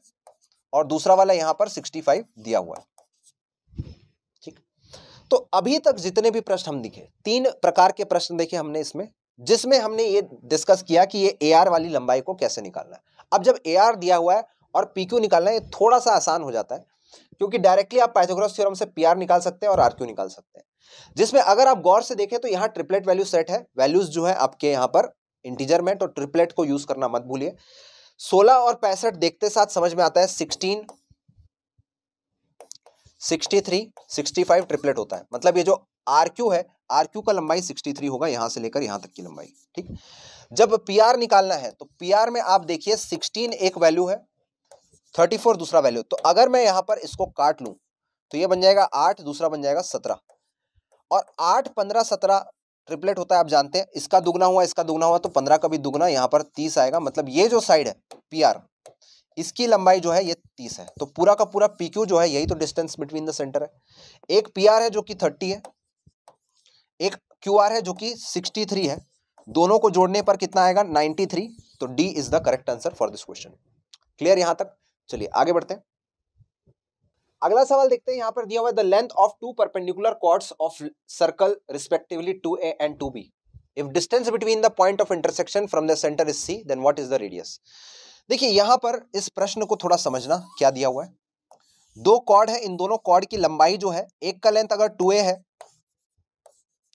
और दूसरा वाला यहां पर 65 दिया हुआ है ठीक तो अभी तक जितने भी प्रश्न हम दिखे तीन प्रकार के प्रश्न देखे हमने इसमें जिसमें हमने ये डिस्कस किया कि ये ए वाली लंबाई को कैसे निकालना है अब जब ए दिया हुआ है और पी निकालना है ये थोड़ा सा आसान हो जाता है क्योंकि डायरेक्टली आप पाइथागोरस थ्योरम से पीआर निकाल सकते हैं और आरक्यू निकाल सकते हैं जिसमें अगर आप गौर से देखें तो यहाँ ट्रिपलेट वैल्यू सेट है वैल्यूज जो है आपके यहाँ पर इंटीजर में तो ट्रिपलेट को यूज करना मत भूलिए सोलह और पैंसठ देखते साथ समझ में आता है sixteen sixty three sixty five triplet होता है मतलब ये जो आर क्यू है आर क्यू का लंबाई सिक्सटी थ्री होगा यहां से लेकर यहां तक की लंबाई ठीक जब पी आर निकालना है तो पी आर में आप देखिए सिक्सटीन एक वैल्यू है थर्टी फोर दूसरा वैल्यू तो अगर मैं यहाँ पर इसको काट लूँ तो ये बन जाएगा आठ दूसरा बन जाएगा सत्रह और आठ पंद्रह सत्रह ट्रिपलेट होता है आप जानते हैं इसका दुगना हुआ इसका दुगना हुआ तो पंद्रह का भी दुगना यहाँ पर तीस आएगा मतलब ये जो साइड है पी आर इसकी लंबाई जो है ये तीस है तो पूरा का पूरा पी क्यू जो है यही तो डिस्टेंस बिटवीन द सेंटर है एक पी आर है जो कि थर्टी है एक क्यू आर है जो कि सिक्सटी थ्री है दोनों को जोड़ने पर कितना आएगा नाइन्टी थ्री तो D is the correct answer for this question clear यहां तक चलिए आगे बढ़ते हैं अगला सवाल देखते हैं यहां पर दिया हुआ है the length of two perpendicular chords of circle respectively two A and two B if distance between the point of intersection from the centre is C then what is the radius देखिए यहां पर इस प्रश्न को थोड़ा समझना क्या दिया हुआ है दो कॉर्ड है इन दोनों कॉर्ड की लंबाई जो है एक का लेंथ अगर टू ए है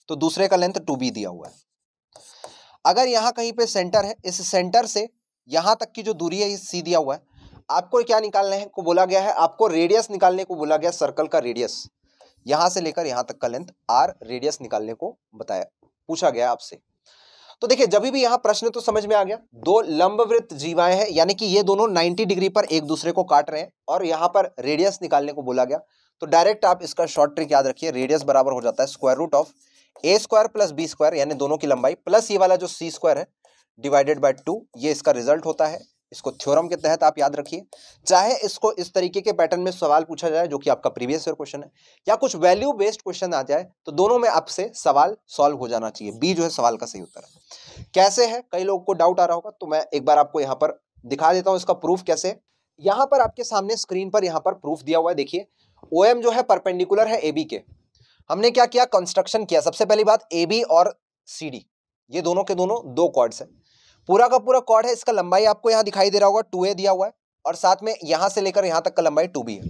तो दूसरे का लेंथ टू बी दिया हुआ है अगर यहां कहीं पे सेंटर है इस सेंटर से यहां तक की जो दूरी है ये सी दिया हुआ है आपको क्या निकालने है को बोला गया है आपको रेडियस निकालने को बोला गया सर्कल का रेडियस यहां से लेकर यहां तक का लेंथ आर रेडियस निकालने को बताया पूछा गया आपसे तो देखिए जब भी यहां प्रश्न तो समझ में आ गया दो लंबवृत्त जीवाएं हैं यानी कि ये दोनों 90 डिग्री पर एक दूसरे को काट रहे हैं और यहां पर रेडियस निकालने को बोला गया तो डायरेक्ट आप इसका शॉर्ट ट्रिक याद रखिए रेडियस बराबर हो जाता है square root of A square plus B square यानी दोनों की लंबाई प्लस ये वाला जो सी स्क्वायर है डिवाइडेड बाई टू ये इसका रिजल्ट होता है इसको थ्योरम के तहत आप याद रखिए चाहे इसको इस तरीके के पैटर्न में सवाल पूछा जाए जो कि आपका प्रीवियस ईयर क्वेश्चन है या कुछ वैल्यू बेस्ड क्वेश्चन आ जाए तो दोनों में आपसे सवाल सॉल्व हो जाना चाहिए बी जो है सवाल का सही उत्तर है कैसे है कई लोगों को डाउट आ रहा होगा तो मैं एक बार आपको यहाँ पर दिखा देता हूँ इसका प्रूफ कैसे यहाँ पर आपके सामने स्क्रीन पर यहाँ पर प्रूफ दिया हुआ है देखिए ओ जो है परपेंडिकुलर है ए के हमने क्या किया कंस्ट्रक्शन किया सबसे पहली बात ए और सी ये दोनों के दोनों दो कॉर्ड्स हैं पूरा का पूरा कॉर्ड है इसका लंबाई आपको यहाँ दिखाई दे रहा होगा टू ए दिया हुआ है और साथ में यहाँ से लेकर यहाँ तक का लंबाई टू बी है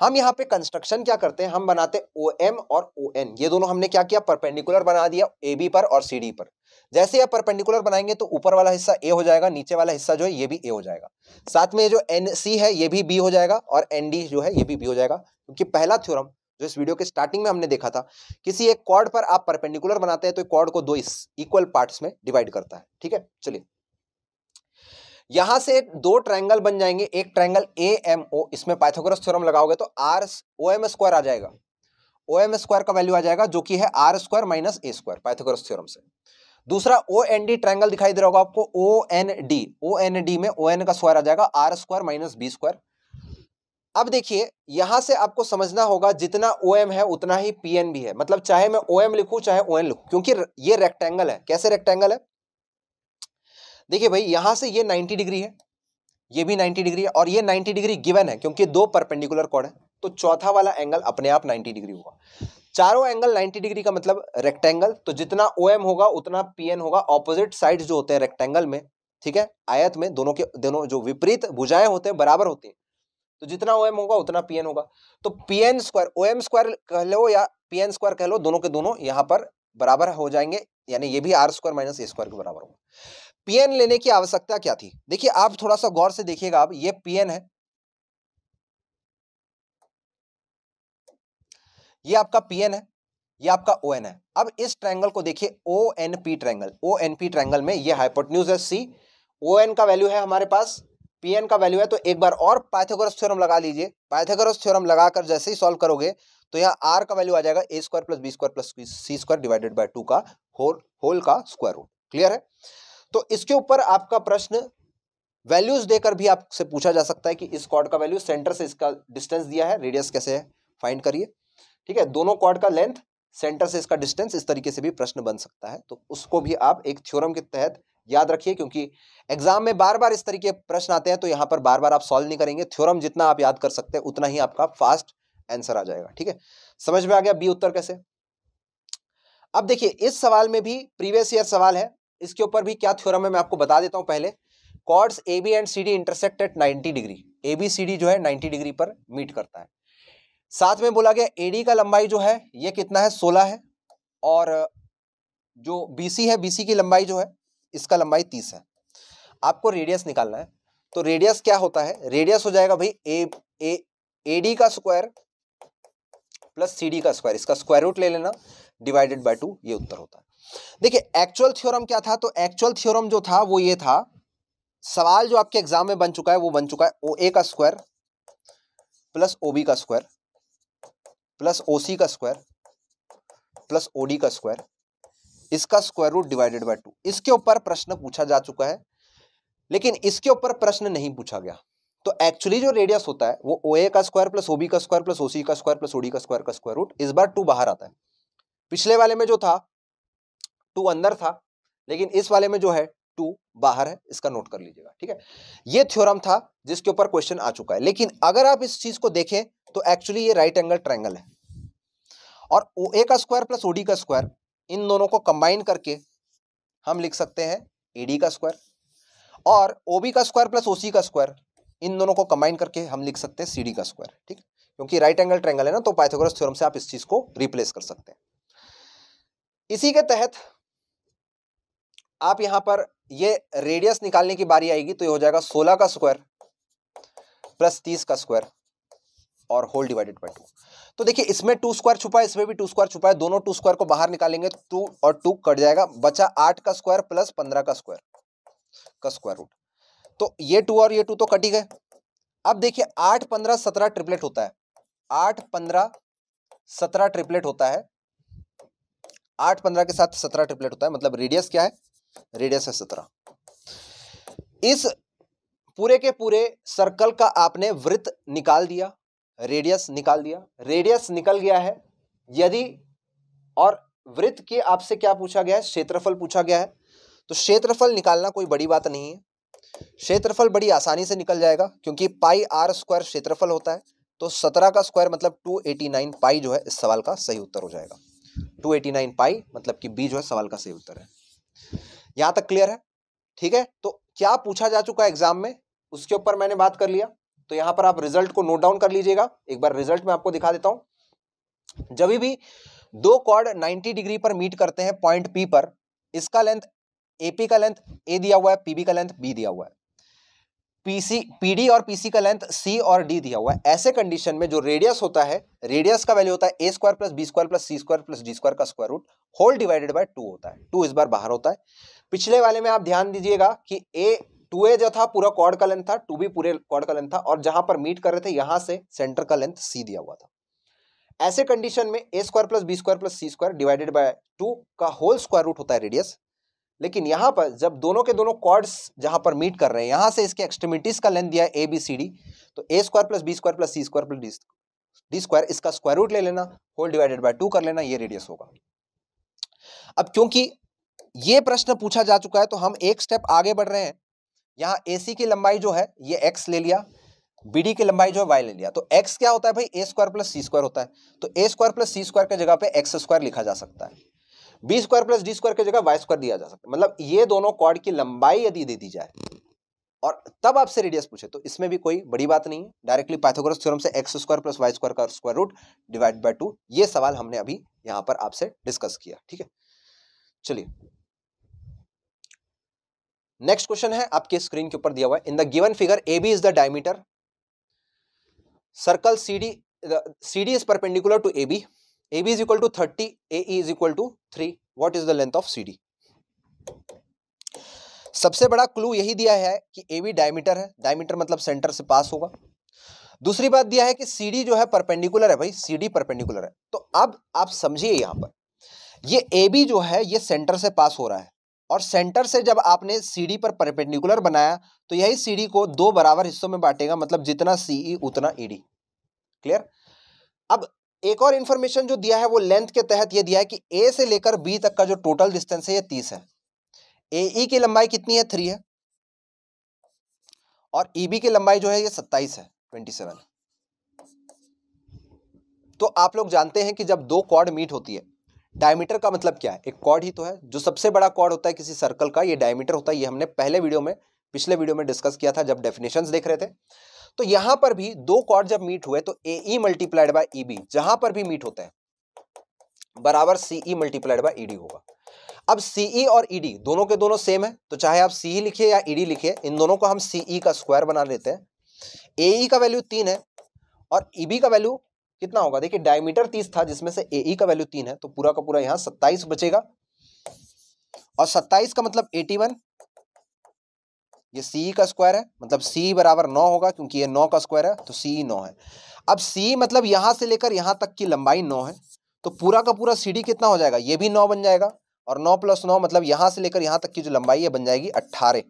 हम यहाँ पे कंस्ट्रक्शन क्या करते हैं हम बनाते ओ एम और ओ एन ये दोनों हमने क्या किया परपेंडिकुलर बना दिया ए बी पर और सी डी पर जैसे आप परपेंडिकुलर बनाएंगे तो ऊपर वाला हिस्सा ए हो जाएगा नीचे वाला हिस्सा जो है ये भी ए हो जाएगा साथ में जो एन सी है ये भी बी हो जाएगा और एन डी जो है ये भी बी हो जाएगा क्योंकि पहला थ्योरम जो इस वीडियो के स्टार्टिंग में हमने देखा था किसी एक कॉर्ड पर आप परपेंडिकुलर बनाते हैं तो कॉर्ड को दो इक्वल पार्ट्स में डिवाइड करता है ठीक है चलिए यहां से दो ट्रायंगल बन जाएंगे एक ट्रायंगल ए एम ओ इसमें पाइथागोरस थ्योरम लगाओगे तो आर ओ एम स्क्वायर आ जाएगा ओ एम स्क्वायर का वैल्यू आ जाएगा जो कि है R square minus A square Pythagoras theorem से दूसरा ओ एन डी ट्रायंगल दिखाई दे रहा होगा आपको O N D O N D में ओ एन का स्क्वायर आ जाएगा R square minus B square अब देखिए यहां से आपको समझना होगा जितना ओ एम है उतना ही पी एन भी है मतलब चाहे मैं ओ एम लिखू चाहे ओ एन लिखू क्योंकि ये रेक्टेंगल है कैसे रेक्टेंगल है देखिए भाई यहाँ से ये 90 डिग्री है ये भी 90 डिग्री है और ये 90 डिग्री गिवन है क्योंकि दो परपेंडिकुलर कॉड है तो चौथा वाला एंगल अपने आप 90 डिग्री होगा चारों एंगल 90 डिग्री का मतलब रेक्टेंगल तो जितना ओ OM होगा उतना पी होगा ऑपोजिट साइड जो होते हैं रेक्टेंगल में ठीक है आयत में दोनों के दोनों जो विपरीत भुजाएं होते हैं बराबर होती हैं तो जितना ओ होगा उतना पी होगा तो P N square O M square कह लो या पी स्क्वायर कह लो दोनों के दोनों यहाँ पर बराबर हो जाएंगे यानी ये भी R square minus A square के बराबर होगा पीएन लेने की आवश्यकता क्या थी देखिए आप थोड़ा सा गौर से देखिएगा आप ये पीएन है ये आपका पीएन है ये आपका ओ है अब इस ट्रायंगल को देखिए O N P triangle O N P triangle में ये हाइपोटन्यूज है सी ओ एन का वैल्यू है हमारे पास पी एन का वैल्यू है तो एक बार और पाइथागोरस थ्योरम लगा लीजिए पाइथागोरस थ्योरम लगाकर जैसे ही सॉल्व करोगे तो यहाँ आर का वैल्यू आ जाएगा A square plus B square plus C square divided by two का होल होल का स्क्वायर रूट क्लियर है तो इसके ऊपर आपका प्रश्न वैल्यूज देकर भी आपसे पूछा जा सकता है कि इस कॉर्ड का वैल्यू सेंटर से इसका डिस्टेंस दिया है रेडियस कैसे है फाइंड करिए ठीक है दोनों कॉर्ड का लेंथ सेंटर से इसका डिस्टेंस इस तरीके से भी प्रश्न बन सकता है तो उसको भी आप एक थ्योरम के तहत याद रखिए क्योंकि एग्जाम में बार बार इस तरीके प्रश्न आते हैं तो यहाँ पर बार बार आप सॉल्व नहीं करेंगे थ्योरम जितना आप याद कर सकते हैं उतना ही आपका फास्ट आंसर आ जाएगा ठीक है समझ में आ गया बी उत्तर कैसे अब देखिए इस सवाल में भी प्रीवियस ईयर सवाल है इसके ऊपर भी क्या थ्योरम है मैं आपको बता देता हूँ पहले chords A B and C D intersect at ninety degree A B C D जो है नाइन्टी डिग्री पर मीट करता है साथ में बोला गया ए डी का लंबाई जो है ये कितना है सोलह है और जो बी सी है बी सी की लंबाई जो है इसका लंबाई तीस है आपको रेडियस निकालना है तो रेडियस क्या होता है रेडियस हो जाएगा भाई ए ए ए डी का स्क्वायर प्लस सी डी का स्क्वायर इसका स्क्वायर रूट ले लेना डिवाइडेड बाय टू ये उत्तर होता है देखिए एक्चुअल थ्योरम क्या था तो एक्चुअल थ्योरम जो था वो ये था सवाल जो आपके एग्जाम में बन चुका है वो बन चुका है ओ ए का स्क्वायर प्लस ओ बी का स्क्वायर प्लस ओ सी का स्क्वायर प्लस ओ डी का स्क्वायर इसका square root divided by two इसके ऊपर प्रश्न पूछा जा चुका है लेकिन इसके ऊपर प्रश्न नहीं पूछा गया तो एक्चुअली जो रेडियस होता है वो ओ ए का स्क्वायर प्लस ओ बी का स्क्वायर प्लस ओ सी का स्क्वायर प्लस ओ डी का स्क्वायर का स्क्वायर रूट इस बार टू बाहर आता है पिछले वाले में जो था टू अंदर था लेकिन इस वाले में जो है टू बाहर है इसका नोट कर लीजिएगा ठीक है ये थ्योरम था जिसके ऊपर क्वेश्चन आ चुका है लेकिन अगर आप इस चीज को देखें तो एक्चुअली ये राइट एंगल ट्रायंगल है और ओ ए का स्क्वायर प्लस ओडी का स्क्वायर इन दोनों को कंबाइन करके हम लिख सकते हैं ईडी का स्क्वायर और ओबी का स्क्वायर प्लस ओसी का स्क्वायर इन दोनों को कंबाइन करके हम लिख सकते हैं सीडी का स्क्वायर ठीक क्योंकि राइट एंगल ट्रायंगल है ना तो पाइथागोरस थ्योरम से आप इस चीज को रिप्लेस कर सकते हैं इसी के तहत आप यहां पर ये रेडियस निकालने की बारी आएगी तो ये हो जाएगा सोलह का स्क्वायर प्लस तीस का स्क्वायर और होल डिवाइडेड बाई टू तो देखिए इसमें टू स्क्वायर छुपा है इसमें भी टू स्क्वायर छुपा है दोनों टू स्क्वायर को बाहर निकालेंगे टू तो और टू कट जाएगा बचा आठ का स्क्वायर प्लस पंद्रह का स्क्वायर का स्क्वायर रूट तो ये टू और ये टू तो कट ही गए अब देखिए आठ पंद्रह सत्रह ट्रिपलेट होता है आठ पंद्रह सत्रह ट्रिपलेट होता है आठ पंद्रह के साथ सत्रह ट्रिपलेट होता है मतलब रेडियस क्या है रेडियस है सत्रह इस पूरे के पूरे सर्कल का आपने वृत्त निकाल दिया रेडियस निकाल दिया रेडियस निकल गया है यदि और वृत्त के आपसे क्या पूछा गया है क्षेत्रफल पूछा गया है तो क्षेत्रफल निकालना कोई बड़ी बात नहीं है क्षेत्रफल बड़ी आसानी से निकल जाएगा क्योंकि पाई आर स्क्वायर क्षेत्रफल होता है तो सत्रह का स्क्वायर मतलब टू एटी नाइन पाई जो है इस सवाल का सही उत्तर हो जाएगा टू एटी नाइन पाई मतलब कि बी जो है सवाल का सही उत्तर है यहां तक क्लियर है ठीक है तो क्या पूछा जा चुका है एग्जाम में उसके ऊपर मैंने बात कर लिया तो यहां पर आप रिजल्ट को नोट डाउन कर लीजिएगा एक बार रिजल्ट में आपको दिखा देता हूं जब भी दो कॉर्ड 90 डिग्री पर मीट करते हैं पॉइंट पी पर इसका लेंथ एपी का लेंथ ए दिया हुआ है पीबी का लेंथ बी दिया हुआ है पीसी पीडी और पीसी का लेंथ सी और डी दिया हुआ है ऐसे कंडीशन में जो रेडियस होता है रेडियस का वैल्यू होता है A square plus B square plus C square plus D square का square root whole divided by two होता है टू इस बार बाहर होता है पिछले वाले में आप ध्यान दीजिएगा कि ए टू ए जो था पूरा कॉर्ड का लेंथ था टू बी पूरे कॉर्ड का लेंथ था और जहां पर मीट कर रहे थे यहां से सेंटर का लेंथ सी दिया हुआ था ऐसे कंडीशन में A square plus B square plus C square divided by two का होल स्क्वायर रूट होता है रेडियस लेकिन यहाँ पर जब दोनों के दोनों कॉर्ड्स जहाँ पर मीट कर रहे हैं यहाँ से इसके एक्सट्रीमिटीज का लेंथ दिया है ए बी सी डी तो A square plus B square plus C square plus D D square इसका स्क्वायर रूट ले लेना होल डिवाइडेड बाय टू कर लेना ये रेडियस होगा अब क्योंकि ये प्रश्न पूछा जा चुका है तो हम एक स्टेप आगे बढ़ रहे हैं यहाँ ए सी की लंबाई जो है ये एक्स ले लिया बी डी की लंबाई जो है वाई ले लिया तो एक्स क्या होता है भाई A square plus C square होता है तो A square plus C square की जगह पर एक्स स्क्वायर लिखा जा सकता है B square plus D square की जगह वाई स्क्वायर दिया जा सकता है मतलब ये दोनों कॉर्ड की लंबाई यदि दे दी जाए और तब आपसे रेडियस पूछे तो इसमें भी कोई बड़ी बात नहीं है डायरेक्टली पाइथागोरस थ्योरम से X square plus Y square का square root divide by two ये सवाल हमने अभी यहां पर आपसे डिस्कस किया ठीक है चलिए नेक्स्ट क्वेश्चन है आपके स्क्रीन के ऊपर दिया हुआ है in the given figure A B is the diameter circle C D C D is perpendicular to A B AB is equal to 30, AE is equal to 3. What is the length of CD? सबसे बड़ा clue यही दिया है कि A B diameter है diameter मतलब centre से pass होगा दूसरी बात दिया है कि सी डी जो है परपेंडिकुलर है भाई सी डी परपेंडिकुलर है तो अब आप समझिए यहां पर ये ए बी जो है ये सेंटर से पास हो रहा है और सेंटर से जब आपने सी डी पर परपेंडिकुलर बनाया तो यही सी डी को दो बराबर हिस्सों में बांटेगा मतलब जितना सीई e, उतना ई डी क्लियर अब एक और इन्फॉर्मेशन जो दिया है वो लेंथ के तहत ये दिया है कि ए से लेकर बी तक का जो टोटल डिस्टेंस है ये तीस है ए ई e की लंबाई कितनी है थ्री है और ई e बी की लंबाई जो है ये सत्ताईस है ट्वेंटी सेवन तो आप लोग जानते हैं कि जब दो कॉर्ड मीट होती है डायमीटर का मतलब क्या है एक कॉर्ड ही तो है जो सबसे बड़ा कॉर्ड होता है किसी सर्कल का ये डायमीटर होता है ये हमने पहले वीडियो में पिछले वीडियो में डिस्कस किया था जब डेफिनेशंस देख रहे थे तो यहां पर भी दो कॉर्ड जब मीट हुए तो A multiplied by E B जहां पर भी मीट होते हैं बराबर सीई मल्टीप्लाइड बाई ई होगा अब सीई e और ईडी e दोनों के दोनों सेम है तो चाहे आप सीई e लिखिए या ईडी लिखिए इन दोनों को हम सीई का स्क्वायर बना लेते हैं ए का वैल्यू तीन है और ईबी का वैल्यू कितना होगा देखिए डायमीटर तीस था जिसमें से ए का वैल्यू तीन है तो पूरा का पूरा यहां सत्ताईस बचेगा और सत्ताईस का मतलब एटी वन ये सी का स्क्वायर है मतलब सी बराबर नौ होगा क्योंकि ये नौ का स्क्वायर है तो सी नौ है अब सी मतलब यहाँ से लेकर यहाँ तक की लंबाई नौ है तो पूरा का पूरा सी डी कितना हो जाएगा ये भी नौ बन जाएगा और नौ प्लस नौ मतलब यहाँ से लेकर यहाँ तक की जो लंबाई है बन जाएगी अट्ठारह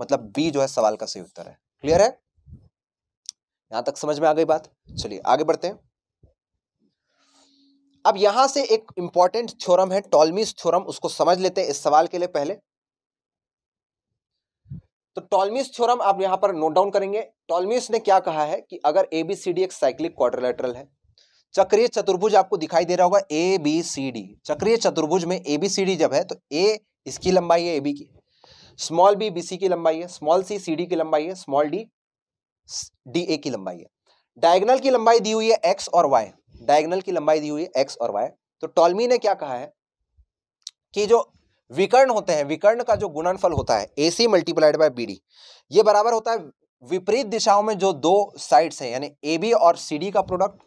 मतलब बी जो है सवाल का सही उत्तर है क्लियर है यहाँ तक समझ में आ गई बात चलिए आगे बढ़ते हैं अब यहां से एक इंपॉर्टेंट थ्योरम है टॉलमीज थ्योरम उसको समझ लेते हैं इस सवाल के लिए पहले तो टॉलमिस थ्योरम आप यहां पर नोट डाउन करेंगे टॉलमिस ने क्या कहा है कि अगर ए बी सी डी एक साइक्लिक क्वाड्रिलेटरल है चक्रीय चतुर्भुज आपको दिखाई दे रहा होगा ए बी सी डी चक्रीय चतुर्भुज में ए बी सी डी जब है तो ए इसकी लंबाई है ए बी की स्मॉल बी बी सी की लंबाई है स्मॉल सी सी डी की लंबाई है स्मॉल डी डी ए की लंबाई है डायगनल की लंबाई दी हुई है एक्स और वाई डायगनल की लंबाई दी हुई है एक्स और वाई तो टॉलमी ने क्या कहा है कि जो विकर्ण होते हैं विकर्ण का जो गुणनफल होता है A C multiplied by B D ये बराबर होता है विपरीत दिशाओं में जो दो साइड्स हैं यानी ए बी और सी डी का प्रोडक्ट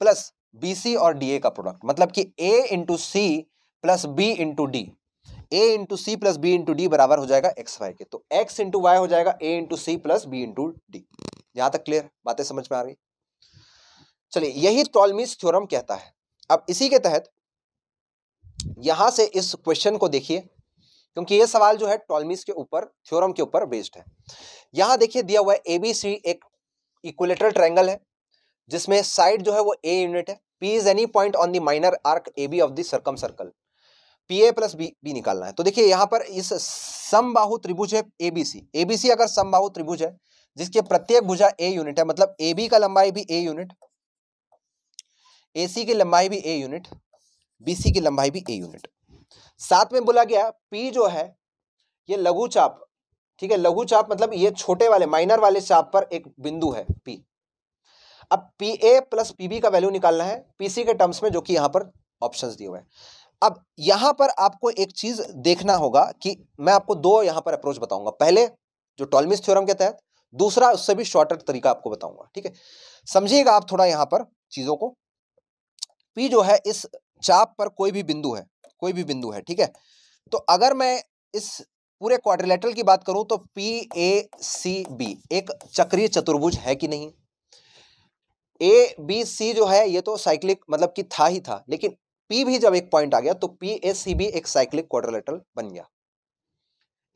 प्लस बी सी और डी ए का प्रोडक्ट मतलब कि A into C plus B into D A into C plus B into D बराबर हो जाएगा एक्स वाई के तो एक्स इंटू वाई हो जाएगा A into C plus B into D यहाँ तक क्लियर बातें समझ में आ गई चलिए यही टॉलमीज थ्योरम कहता है अब इसी के तहत यहां से इस क्वेश्चन को देखिए क्योंकि ये सवाल जो है टॉलमिस के ऊपर थ्योरम के ऊपर बेस्ड है यहां देखिए दिया हुआ है ए बी सी एक इक्वलेटर ट्रायंगल है जिसमें साइड जो है वो ए यूनिट है P is any point on the minor arc A B of the circumcircle P A plus B B निकालना है तो देखिए यहाँ पर इस समबाहु त्रिभुज है A B C A B सी अगर समबाहु त्रिभुज है जिसके प्रत्येक भुजा ए यूनिट है मतलब ए बी का लंबाई भी ए यूनिट ए सी की लंबाई भी ए यूनिट बीसी की लंबाई भी ए यूनिट साथ में बोला गया पी जो है ये लघु चाप ठीक है लघु चाप मतलब ये छोटे वाले माइनर वाले चाप पर एक बिंदु है पी अब P A plus P B का वैल्यू निकालना है पीसी के टर्म्स में जो कि यहां पर ऑप्शन दिए हुए हैं अब यहां पर आपको एक चीज देखना होगा कि मैं आपको दो यहां पर अप्रोच बताऊंगा पहले जो टॉलमिस थ्योरम के तहत दूसरा उससे भी शॉर्टर तरीका आपको बताऊंगा ठीक है समझिएगा आप थोड़ा यहां पर चीजों को पी जो है इस चाप पर कोई भी बिंदु है कोई भी बिंदु है ठीक है तो अगर मैं इस पूरे क्वाड्रिलेटरल की बात करूं तो पी ए सी बी एक चक्रीय चतुर्भुज है कि नहीं ए बी सी जो है ये तो साइक्लिक मतलब कि था ही था लेकिन पी भी जब एक पॉइंट आ गया तो पी ए सी बी एक साइक्लिक क्वाड्रिलेटरल बन गया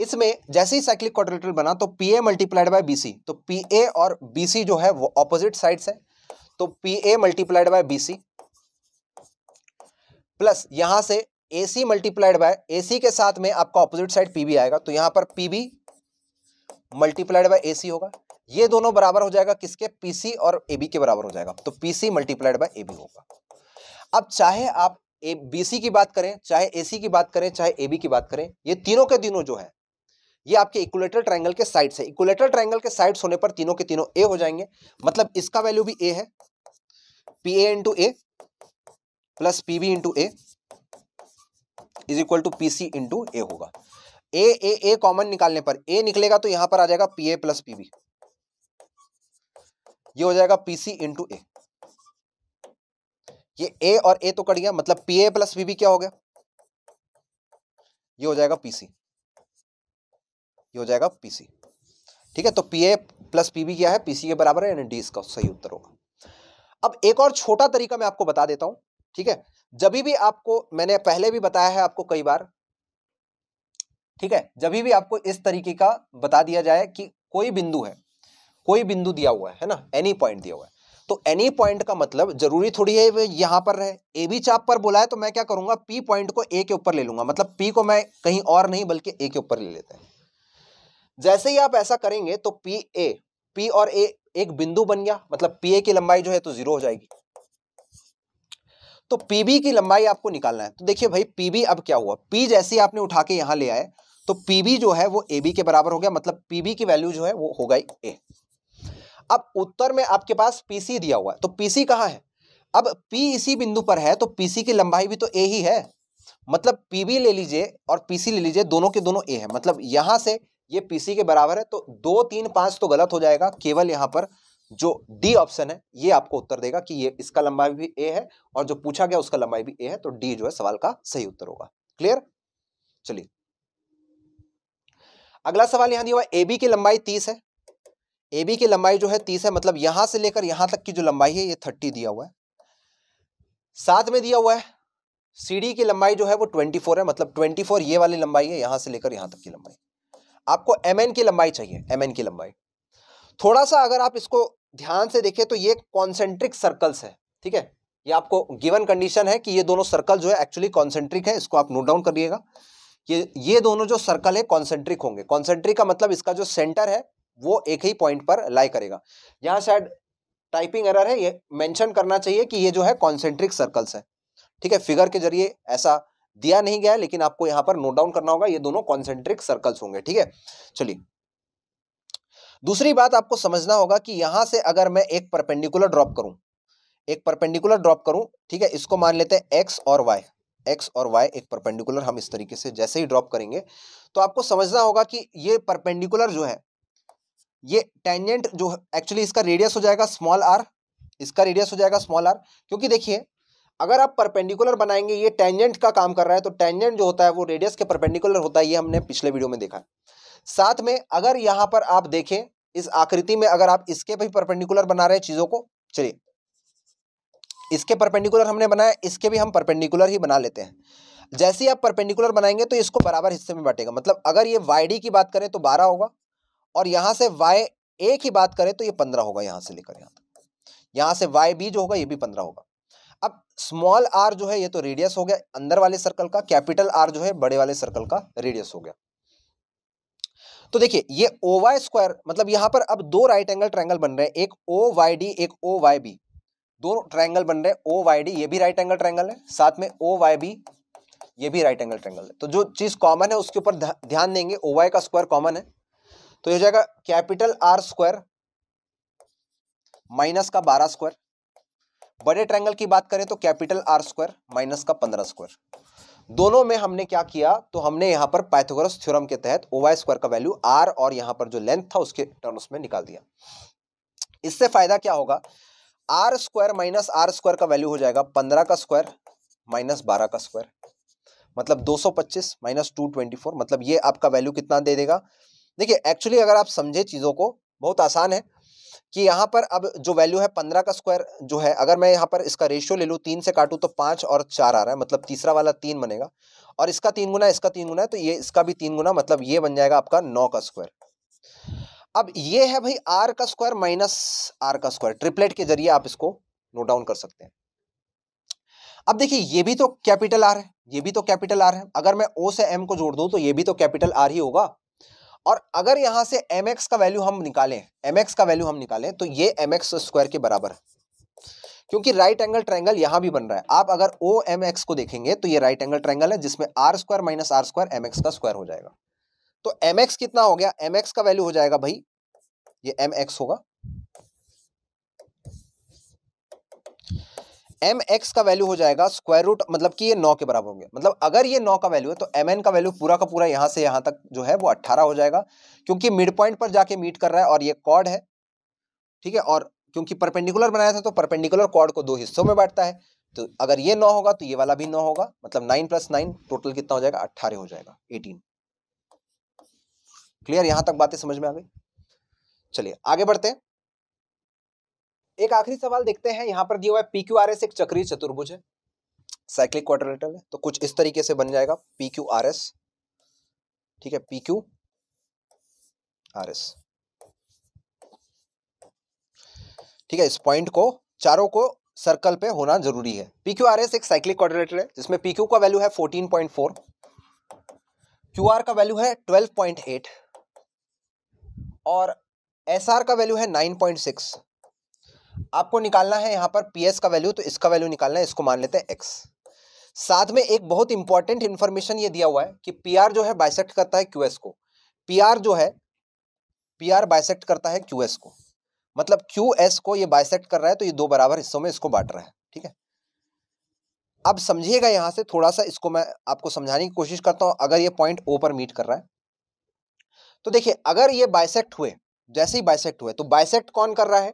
इसमें जैसे ही साइक्लिक क्वाड्रिलेटरल बना तो P A multiplied by B C तो पी ए और बी सी जो है वो ऑपोजिट साइड्स है तो P A multiplied by B C plus यहां से ए सी मल्टीप्लाइड बाय ए सी के साथ में आपका ऑपोजिट साइड पी बी आएगा तो यहां पर P B multiplied by A C होगा ये दोनों बराबर हो जाएगा किसके पी सी और ए बी के बराबर हो जाएगा तो P C multiplied by A B होगा अब चाहे आप ए बी सी की बात करें चाहे ए सी की बात करें चाहे ए बी की बात करें ये तीनों के तीनों जो है ये आपके इक्वलेटर ट्रायंगल के साइड से इक्वलेटर ट्रायंगल के साइड्स होने पर तीनों के तीनों ए हो जाएंगे मतलब इसका वैल्यू भी ए है P A into A plus P B into A is equal to P C into A होगा ए ए ए कॉमन निकालने पर ए निकलेगा तो यहां पर आ जाएगा P A plus P B ये हो जाएगा पी सी इंटू ए ये ए और ए तो कट गया मतलब P A plus P B क्या हो गया ये हो जाएगा पी सी ये हो जाएगा पी सी ठीक है तो P A plus P B क्या है पी सी के बराबर है यानी डी इसका सही उत्तर होगा अब एक और छोटा तरीका मैं आपको बता देता हूं ठीक है जब भी आपको मैंने पहले भी बताया है आपको कई बार ठीक है जब भी आपको इस तरीके का बता दिया जाए कि कोई बिंदु है कोई बिंदु दिया हुआ है है ना एनी पॉइंट दिया हुआ है तो एनी पॉइंट का मतलब जरूरी थोड़ी है वे यहां पर रहे ए बी चाप पर बोला है तो मैं क्या करूंगा पी पॉइंट को ए के ऊपर ले लूंगा मतलब पी को मैं कहीं और नहीं बल्कि ए के ऊपर ले लेते हैं जैसे ही आप ऐसा करेंगे तो पी ए पी और ए एक बिंदु बन गया मतलब पी ए की लंबाई जो है तो जीरो हो जाएगी तो पीबी की लंबाई आपको निकालना है तो देखिए भाई पीबी अब क्या हुआ पी जैसे आपने उठा के यहाँ ले आए तो पीबी जो है वो ए बी के बराबर हो गया मतलब पीबी की वैल्यू जो है वो हो गई ए अब उत्तर में आपके पास पीसी दिया हुआ है तो पीसी कहाँ है अब पी इसी बिंदु पर है तो पीसी की लंबाई भी तो ए ही है मतलब पीबी ले लीजिए और पीसी ले लीजिए दोनों के दोनों ए है मतलब यहां से ये पीसी के बराबर है तो दो तीन पांच तो गलत हो जाएगा केवल यहां पर जो डी ऑप्शन है ये आपको उत्तर देगा कि ये इसका लंबाई भी ए है और जो पूछा गया उसका लंबाई भी ए है तो डी जो है सवाल का सही उत्तर होगा क्लियर चलिए अगला सवाल यहां दिया हुआ एबी की लंबाई तीस है ए बी की लंबाई जो है तीस है मतलब यहां से लेकर यहां तक की जो लंबाई है ये थर्टी दिया हुआ है साथ में दिया हुआ है सी डी की लंबाई जो है वो ट्वेंटी फोर है मतलब ट्वेंटी फोर ये वाली लंबाई है यहां से लेकर यहां तक की लंबाई आपको एम एन की लंबाई चाहिए एम एन की लंबाई थोड़ा सा अगर आप इसको ध्यान से देखें तो ये कॉन्सेंट्रिक सर्कल्स है ठीक है ये आपको गिवन कंडीशन है कि ये दोनों सर्कल जो है एक्चुअली कॉन्सेंट्रिक है इसको आप नोट डाउन करिएगा ये ये दोनों जो सर्कल है कॉन्सेंट्रिक होंगे कॉन्सेंट्रिक का मतलब इसका जो सेंटर है वो एक ही पॉइंट पर लाई करेगा यहाँ शायद टाइपिंग एरर है ये मेंशन करना चाहिए कि ये जो है कॉन्सेंट्रिक सर्कल्स है ठीक है फिगर के जरिए ऐसा दिया नहीं गया लेकिन आपको यहाँ पर नोट डाउन करना होगा ये दोनों कॉन्सेंट्रिक सर्कल्स होंगे ठीक है चलिए दूसरी बात आपको समझना होगा कि यहां से अगर मैं एक परपेंडिकुलर ड्रॉप करूं एक परपेंडिकुलर ड्रॉप करूं ठीक है इसको मान लेते हैं एक्स और वाई एक्स और वाई एक परपेंडिकुलर हम इस तरीके से जैसे ही ड्रॉप करेंगे तो आपको समझना होगा कि ये परपेंडिकुलर जो है ये टेंजेंट जो एक्चुअली इसका रेडियस हो जाएगा स्मॉल आर इसका रेडियस हो जाएगा स्मॉल आर क्योंकि देखिए अगर आप परपेंडिकुलर बनाएंगे ये टेंजेंट का काम कर रहा है तो टेंजेंट जो होता है वो रेडियस के परपेंडिकुलर होता है ये हमने पिछले वीडियो में देखा साथ में अगर यहां पर आप देखें इस आकृति में अगर आप इसके भी परपेंडिकुलर बना रहे चीज़ों को चलिए इसके परपेंडिकुलर हमने बनाया इसके भी हम परपेंडिकुलर ही बना लेते हैं जैसे ही आप परपेंडिकुलर बनाएंगे तो इसको बराबर हिस्से में बांटेगा मतलब अगर ये वाई डी की बात करें तो बारह होगा और यहां से वाई ए की बात करें तो ये पंद्रह होगा यहां से लेकर यहां तक यहां से वाई बी जो होगा ये भी पंद्रह होगा अब स्मॉल आर जो है ये तो रेडियस हो गया अंदर वाले सर्कल का कैपिटल आर जो है बड़े वाले सर्कल का रेडियस हो गया तो देखिए ये ओ वाई स्क्वायर मतलब यहां पर अब दो राइट एंगल ट्रैंगल बन रहे हैं एक ओ वाई डी एक ओ वाई बी दो ट्रैंगल बन रहे हैं ओ वाई डी ये भी राइट एंगल ट्रैंगल है साथ में ओ वाई बी ये भी राइट एंगल ट्रैंगल है तो जो चीज़ कॉमन है उसके ऊपर ध्यान देंगे ओ वाई का स्क्वायर कॉमन है तो यह जाएगा कैपिटल आर स्क्वायर माइनस का बारह स्क्वायर बड़े ट्रैंगल की बात करें तो कैपिटल आर स्क्वायर माइनस का पंद्रह स्क्वायर दोनों में हमने क्या किया तो हमने यहाँ पर पाइथागोरस थ्योरम के तहत ओवाई स्क्वायर का वैल्यू आर और यहां पर जो लेंथ था उसके टर्म्स में निकाल दिया इससे फायदा क्या होगा R square minus R square का वैल्यू हो जाएगा पंद्रह का स्क्वायर माइनस बारह का स्क्वायर मतलब दो सौ पच्चीस माइनस टू ट्वेंटी फोर मतलब ये आपका वैल्यू कितना दे देगा देखिए एक्चुअली अगर आप समझे चीज़ों को बहुत आसान है कि यहाँ पर अब जो वैल्यू है पंद्रह का स्क्वायर जो है अगर मैं यहाँ पर इसका रेशियो ले लूँ तीन से काटूँ तो पाँच और चार आ रहा है मतलब तीसरा वाला तीन बनेगा और इसका तीन गुना इसका तीन गुना है तो ये इसका भी तीन गुना मतलब ये बन जाएगा आपका नौ का स्क्वायर अब ये है भाई आर का स्क्वायर माइनस आर का स्क्वायर ट्रिपलेट के जरिए आप इसको नोट डाउन कर सकते हैं अब देखिए ये भी तो कैपिटल आर है ये भी तो कैपिटल आर है अगर मैं ओ से एम को जोड़ दूं तो ये भी तो कैपिटल आर ही होगा और अगर यहाँ से एम एक्स का वैल्यू हम निकालें एम एक्स का वैल्यू हम निकालें तो ये एम एक्स स्क्वायर के बराबर है क्योंकि राइट एंगल ट्रायंगल यहाँ भी बन रहा है आप अगर ओ एम एक्स को देखेंगे तो ये राइट एंगल ट्रायंगल है जिसमें R square minus R square M X का स्क्वायर हो जाएगा तो एम एक्स कितना हो गया एम एक्स का वैल्यू हो जाएगा भाई ये एम एक्स होगा एम एक्स का वैल्यू हो जाएगा स्क्वायर रूट मतलब कि ये नौ के बराबर होंगे मतलब अगर ये नौ का वैल्यू है तो एम एन का वैल्यू पूरा का पूरा यहां से यहां तक जो है वो अट्ठारह हो जाएगा क्योंकि मिड पॉइंट पर जाके मीट कर रहा है और ये कॉर्ड है ठीक है और क्योंकि परपेंडिकुलर बनाया था तो परपेंडिकुलर कॉर्ड को दो हिस्सों में बांटता है तो अगर ये नौ होगा तो ये वाला भी नौ होगा मतलब नाइन प्लस नाइन टोटल कितना हो जाएगा अट्ठारह हो जाएगा एटीन क्लियर यहां तक बातें समझ में आ गई चलिए आगे बढ़ते हैं एक आखिरी सवाल देखते हैं यहाँ पर दिया हुआ है पी क्यू आर एस एक चक्रीय चतुर्भुज है साइक्लिक क्वाड्रिलेटरल है तो कुछ इस तरीके से बन जाएगा पी क्यू आर एस ठीक है पी क्यू आर एस ठीक है इस पॉइंट को चारों को सर्कल पे होना जरूरी है पी क्यू आर एस एक साइक्लिक क्वाड्रिलेटर है जिसमें पी क्यू का वैल्यू है fourteen point four Q R का वैल्यू है ट्वेल्व पॉइंट एट और एस आर का वैल्यू है नाइन पॉइंट सिक्स आपको निकालना है यहाँ पर पी का वैल्यू तो इसका वैल्यू निकालना है इसको मान लेते हैं एक्स साथ में एक बहुत इंपॉर्टेंट इन्फॉर्मेशन ये दिया हुआ है कि पी जो है बाइसेक्ट करता है क्यू को पी जो है पी बाइसेक्ट करता है क्यू को मतलब क्यू को ये बाइसेक्ट कर रहा है तो ये दो बराबर हिस्सों में इसको बांट रहा है ठीक है अब समझिएगा यहाँ से थोड़ा सा इसको मैं आपको समझाने की कोशिश करता हूँ अगर ये पॉइंट ओ पर मीट कर रहा है तो देखिए अगर ये बाइसेक्ट हुए जैसे ही बाइसेक्ट हुए तो बाइसेक्ट कौन कर रहा है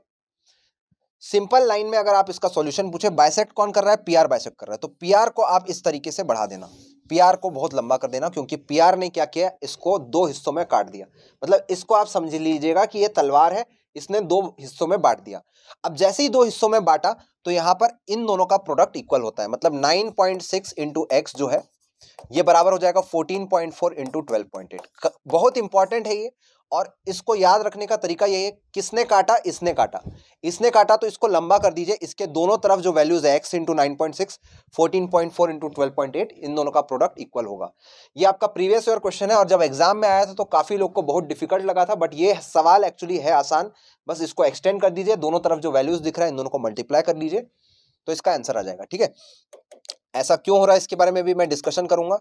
सिंपल लाइन में अगर आप इसका सॉल्यूशन पूछे बाइसेक्ट कौन कर रहा है पीआर बायसेक्ट कर रहा है तो पीआर को आप इस तरीके से बढ़ा देना पीआर को बहुत लंबा कर देना क्योंकि पीआर ने क्या किया इसको दो हिस्सों में काट दिया मतलब इसको आप समझ लीजिएगा कि ये तलवार है इसने दो हिस्सों में बांट दिया अब जैसे ही दो हिस्सों में बांटा तो यहाँ पर इन दोनों का प्रोडक्ट इक्वल होता है मतलब नाइन पॉइंट जो है ये बराबर हो जाएगा फोर्टीन पॉइंट बहुत इंपॉर्टेंट है ये और इसको याद रखने का तरीका ये है किसने काटा इसने काटा इसने काटा तो इसको लंबा कर दीजिए इसके दोनों तरफ जो वैल्यूज है X into nine point six fourteen point four into twelve point eight इन दोनों का प्रोडक्ट इक्वल होगा ये आपका प्रीवियस ईयर क्वेश्चन है और जब एग्जाम में आया था तो काफ़ी लोग को बहुत डिफिकल्ट लगा था बट ये सवाल एक्चुअली है आसान बस इसको एक्सटेंड कर दीजिए दोनों तरफ जो वैल्यूज दिख रहा है इन दोनों को मल्टीप्लाई कर लीजिए तो इसका आंसर आ जाएगा ठीक है ऐसा क्यों हो रहा है इसके बारे में भी मैं डिस्कशन करूंगा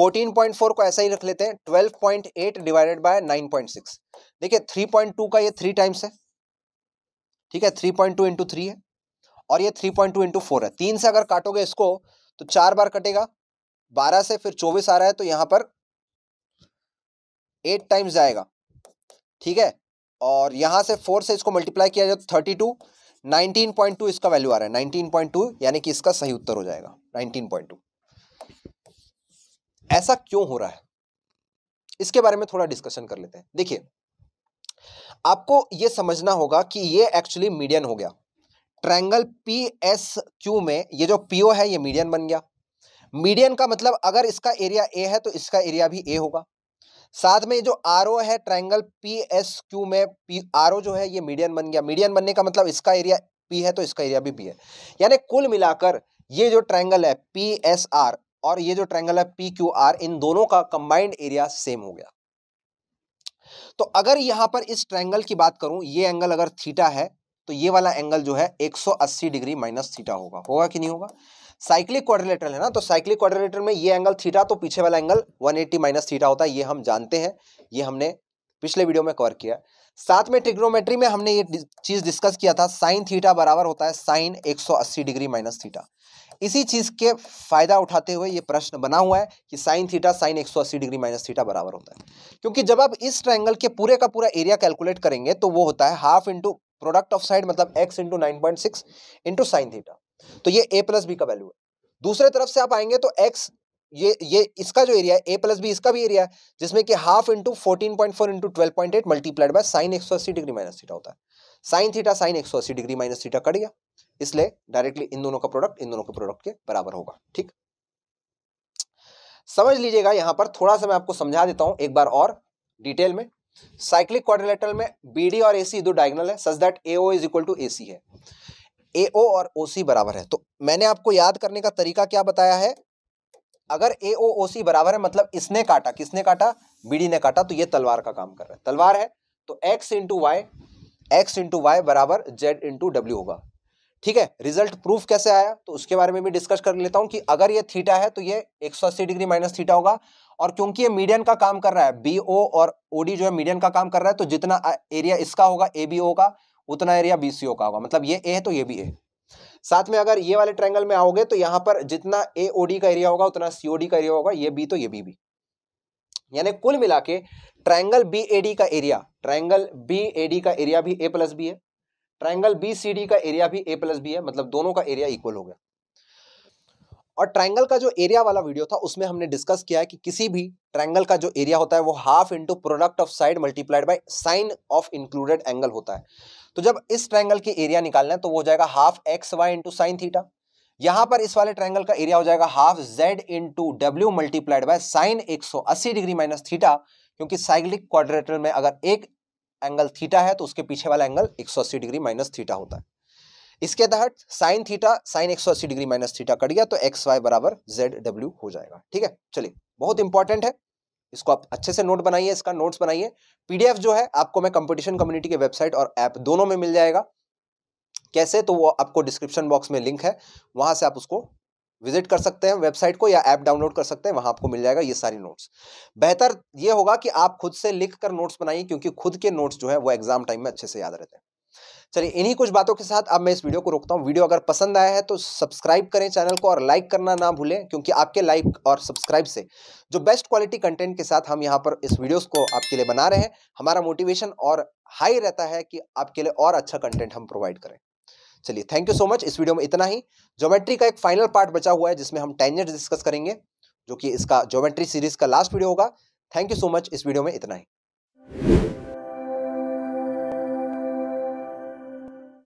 14.4 को ऐसा ही रख लेते हैं 12.8 डिवाइडेड बाय 9.6 देखिए 3.2 का ये थ्री टाइम्स है ठीक है 3.2 पॉइंट इंटू थ्री है और ये 3.2 पॉइंट इंटू फोर है तीन से अगर काटोगे इसको तो चार बार कटेगा बारह से फिर चौबीस आ रहा है तो यहाँ पर एट टाइम्स जाएगा ठीक है और यहाँ से फोर से इसको मल्टीप्लाई किया जाए तो थर्टी टू 19.2 इसका वैल्यू आ रहा है 19.2 यानी कि इसका सही उत्तर हो जाएगा 19.2 ऐसा क्यों हो रहा है इसके बारे में थोड़ा डिस्कशन कर लेते हैं देखिए आपको यह समझना होगा कि यह एक्चुअली मीडियन हो गया ट्रायंगल पी एस क्यू में ये जो पीओ है ये मीडियन बन गया मीडियन का मतलब अगर इसका एरिया ए है तो इसका एरिया भी ए होगा साथ में जो आर है ट्राइंगल पी एस क्यू में पी आर जो है ये मीडियन बन गया मीडियन बनने का मतलब इसका एरिया पी है तो इसका एरिया भी पी है यानी कुल मिलाकर ये जो ट्राइंगल है पी एस आर और ये जो ट्राइंगल है पी क्यू आर इन दोनों का कंबाइंड एरिया सेम हो गया तो अगर यहां पर इस ट्राइंगल की बात करूं ये एंगल अगर थीटा है तो ये वाला एंगल जो है 180 डिग्री माइनस थीटा होगा होगा कि नहीं होगा साइक्लिक क्वाड्रिलेटरल है ना तो साइक्लिक क्वाड्रिलेटरल में ये एंगल थीटा तो पीछे वाला एंगल 180 एट्टी माइनस थीटा होता है ये हम जानते हैं ये हमने पिछले वीडियो में कवर किया साथ में ट्रिग्नोमेट्री में हमने ये चीज डिस्कस किया था साइन थीटा बराबर होता है साइन एक डिग्री माइनस थीटा इसी चीज के फायदा उठाते हुए ये प्रश्न बना हुआ है कि sine theta sine 180 degree minus theta बराबर होता है क्योंकि जब आप इस ट्रायंगल के पूरे का पूरा एरिया कैलकुलेट करेंगे तो वो होता है half into product of side मतलब X into nine point six into sine theta तो ये ए प्लस बी का वैल्यू है दूसरे तरफ से आप आएंगे तो एक्स ये ये इसका जो एरिया है ए प्लस बी इसका भी एरिया है जिसमें कि half into fourteen point four into twelve point eight multiplied by sine एक सौ अस्सी डिग्री माइनस थीटा होता है साइन थीटा साइन एक सौ अस्सी डिग्री माइनस थीटा कट गया इसलिए डायरेक्टली इन दोनों का प्रोडक्ट इन दोनों के प्रोडक्ट के बराबर होगा ठीक समझ लीजिएगा यहां पर थोड़ा सा मैं आपको समझा देता हूं एक बार और डिटेल में साइक्लिक क्वाड्रिलेटरल में बी और ए दो डायगनल है such that AO is equal to A है ए ओ और ओ सी बराबर है तो मैंने आपको याद करने का तरीका क्या बताया है अगर ए ओ ओ सी बराबर है मतलब इसने काटा किसने काटा बीडी ने काटा तो ये तलवार का काम कर रहा है तलवार है तो X into Y X into Y बराबर जेड इंटू डब्ल्यू होगा ठीक है रिजल्ट प्रूफ कैसे आया तो उसके बारे में भी डिस्कस कर लेता हूं कि अगर ये थीटा है तो ये 180 डिग्री माइनस थीटा होगा और क्योंकि ये मीडियन का काम कर रहा है बी ओ और ओडी जो है मीडियन का काम कर रहा है तो जितना एरिया इसका होगा ए बी ओ का उतना एरिया बी का होगा मतलब ये ए है तो ये भी ए साथ में अगर ये वाले ट्रायंगल में आओगे तो यहाँ पर जितना ए का एरिया होगा उतना सी का एरिया होगा ये बी तो ये बी भी यानी कुल मिला के ट्राइंगल बी ए डी का area triangle B A D का एरिया भी ए प्लस बी है ट्राइंगल बी सी डी का एरिया भी ए प्लस बी है मतलब दोनों का एरिया इक्वल हो गया और ट्राइंगल का जो एरिया वाला वीडियो था उसमें हमने डिस्कस किया है कि किसी भी ट्राइंगल का जो एरिया होता है वो half into product of side multiplied by sine of included angle होता है तो जब इस ट्रैंगल की एरिया निकालना है तो वो हो जाएगा half X Y into sine theta यहां पर इस वाले ट्रैंगल का एरिया हो जाएगा half Z into W multiplied by sine अस्सी डिग्री माइनस थीटा क्योंकि साइक्लिक क्वाड्रेटर में अगर एक एंगल थीटा है तो उसके पीछे वाला एंगल अस्सी डिग्री माइनस थीटा होता है इसके तहत साइन थीटा साइन अस्सी डिग्री माइनस थीटा कट गया तो एक्स वाई बराबर जेड डब्ल्यू हो जाएगा ठीक है चलिए बहुत इंपॉर्टेंट है इसको आप अच्छे से नोट बनाइए इसका नोट्स बनाइए पीडीएफ जो है आपको मैं कंपटीशन कम्युनिटी के वेबसाइट और ऐप दोनों में मिल जाएगा कैसे तो वो आपको डिस्क्रिप्शन बॉक्स में लिंक है वहां से आप उसको विजिट कर सकते हैं वेबसाइट को या ऐप डाउनलोड कर सकते हैं वहां आपको मिल जाएगा ये सारी नोट्स बेहतर ये होगा कि आप खुद से लिख कर नोट्स बनाइए क्योंकि खुद के नोट्स जो है वो एग्जाम टाइम में अच्छे से याद रहते हैं चलिए इन्हीं कुछ बातों के साथ अब मैं इस वीडियो को रोकता हूँ वीडियो अगर पसंद आया है तो सब्सक्राइब करें चैनल को और लाइक करना ना भूलें क्योंकि आपके लाइक और सब्सक्राइब से जो बेस्ट क्वालिटी कंटेंट के साथ हम यहाँ पर इस वीडियोस को आपके लिए बना रहे हैं हमारा मोटिवेशन और हाई रहता है कि आपके लिए और अच्छा कंटेंट हम प्रोवाइड करें चलिए थैंक यू सो मच इस वीडियो में इतना ही ज्योमेट्री का एक फाइनल पार्ट बचा हुआ है जिसमें हम टेंजेंट डिस्कस करेंगे जो कि इसका ज्योमेट्री सीरीज का लास्ट वीडियो होगा थैंक यू सो मच इस वीडियो में इतना ही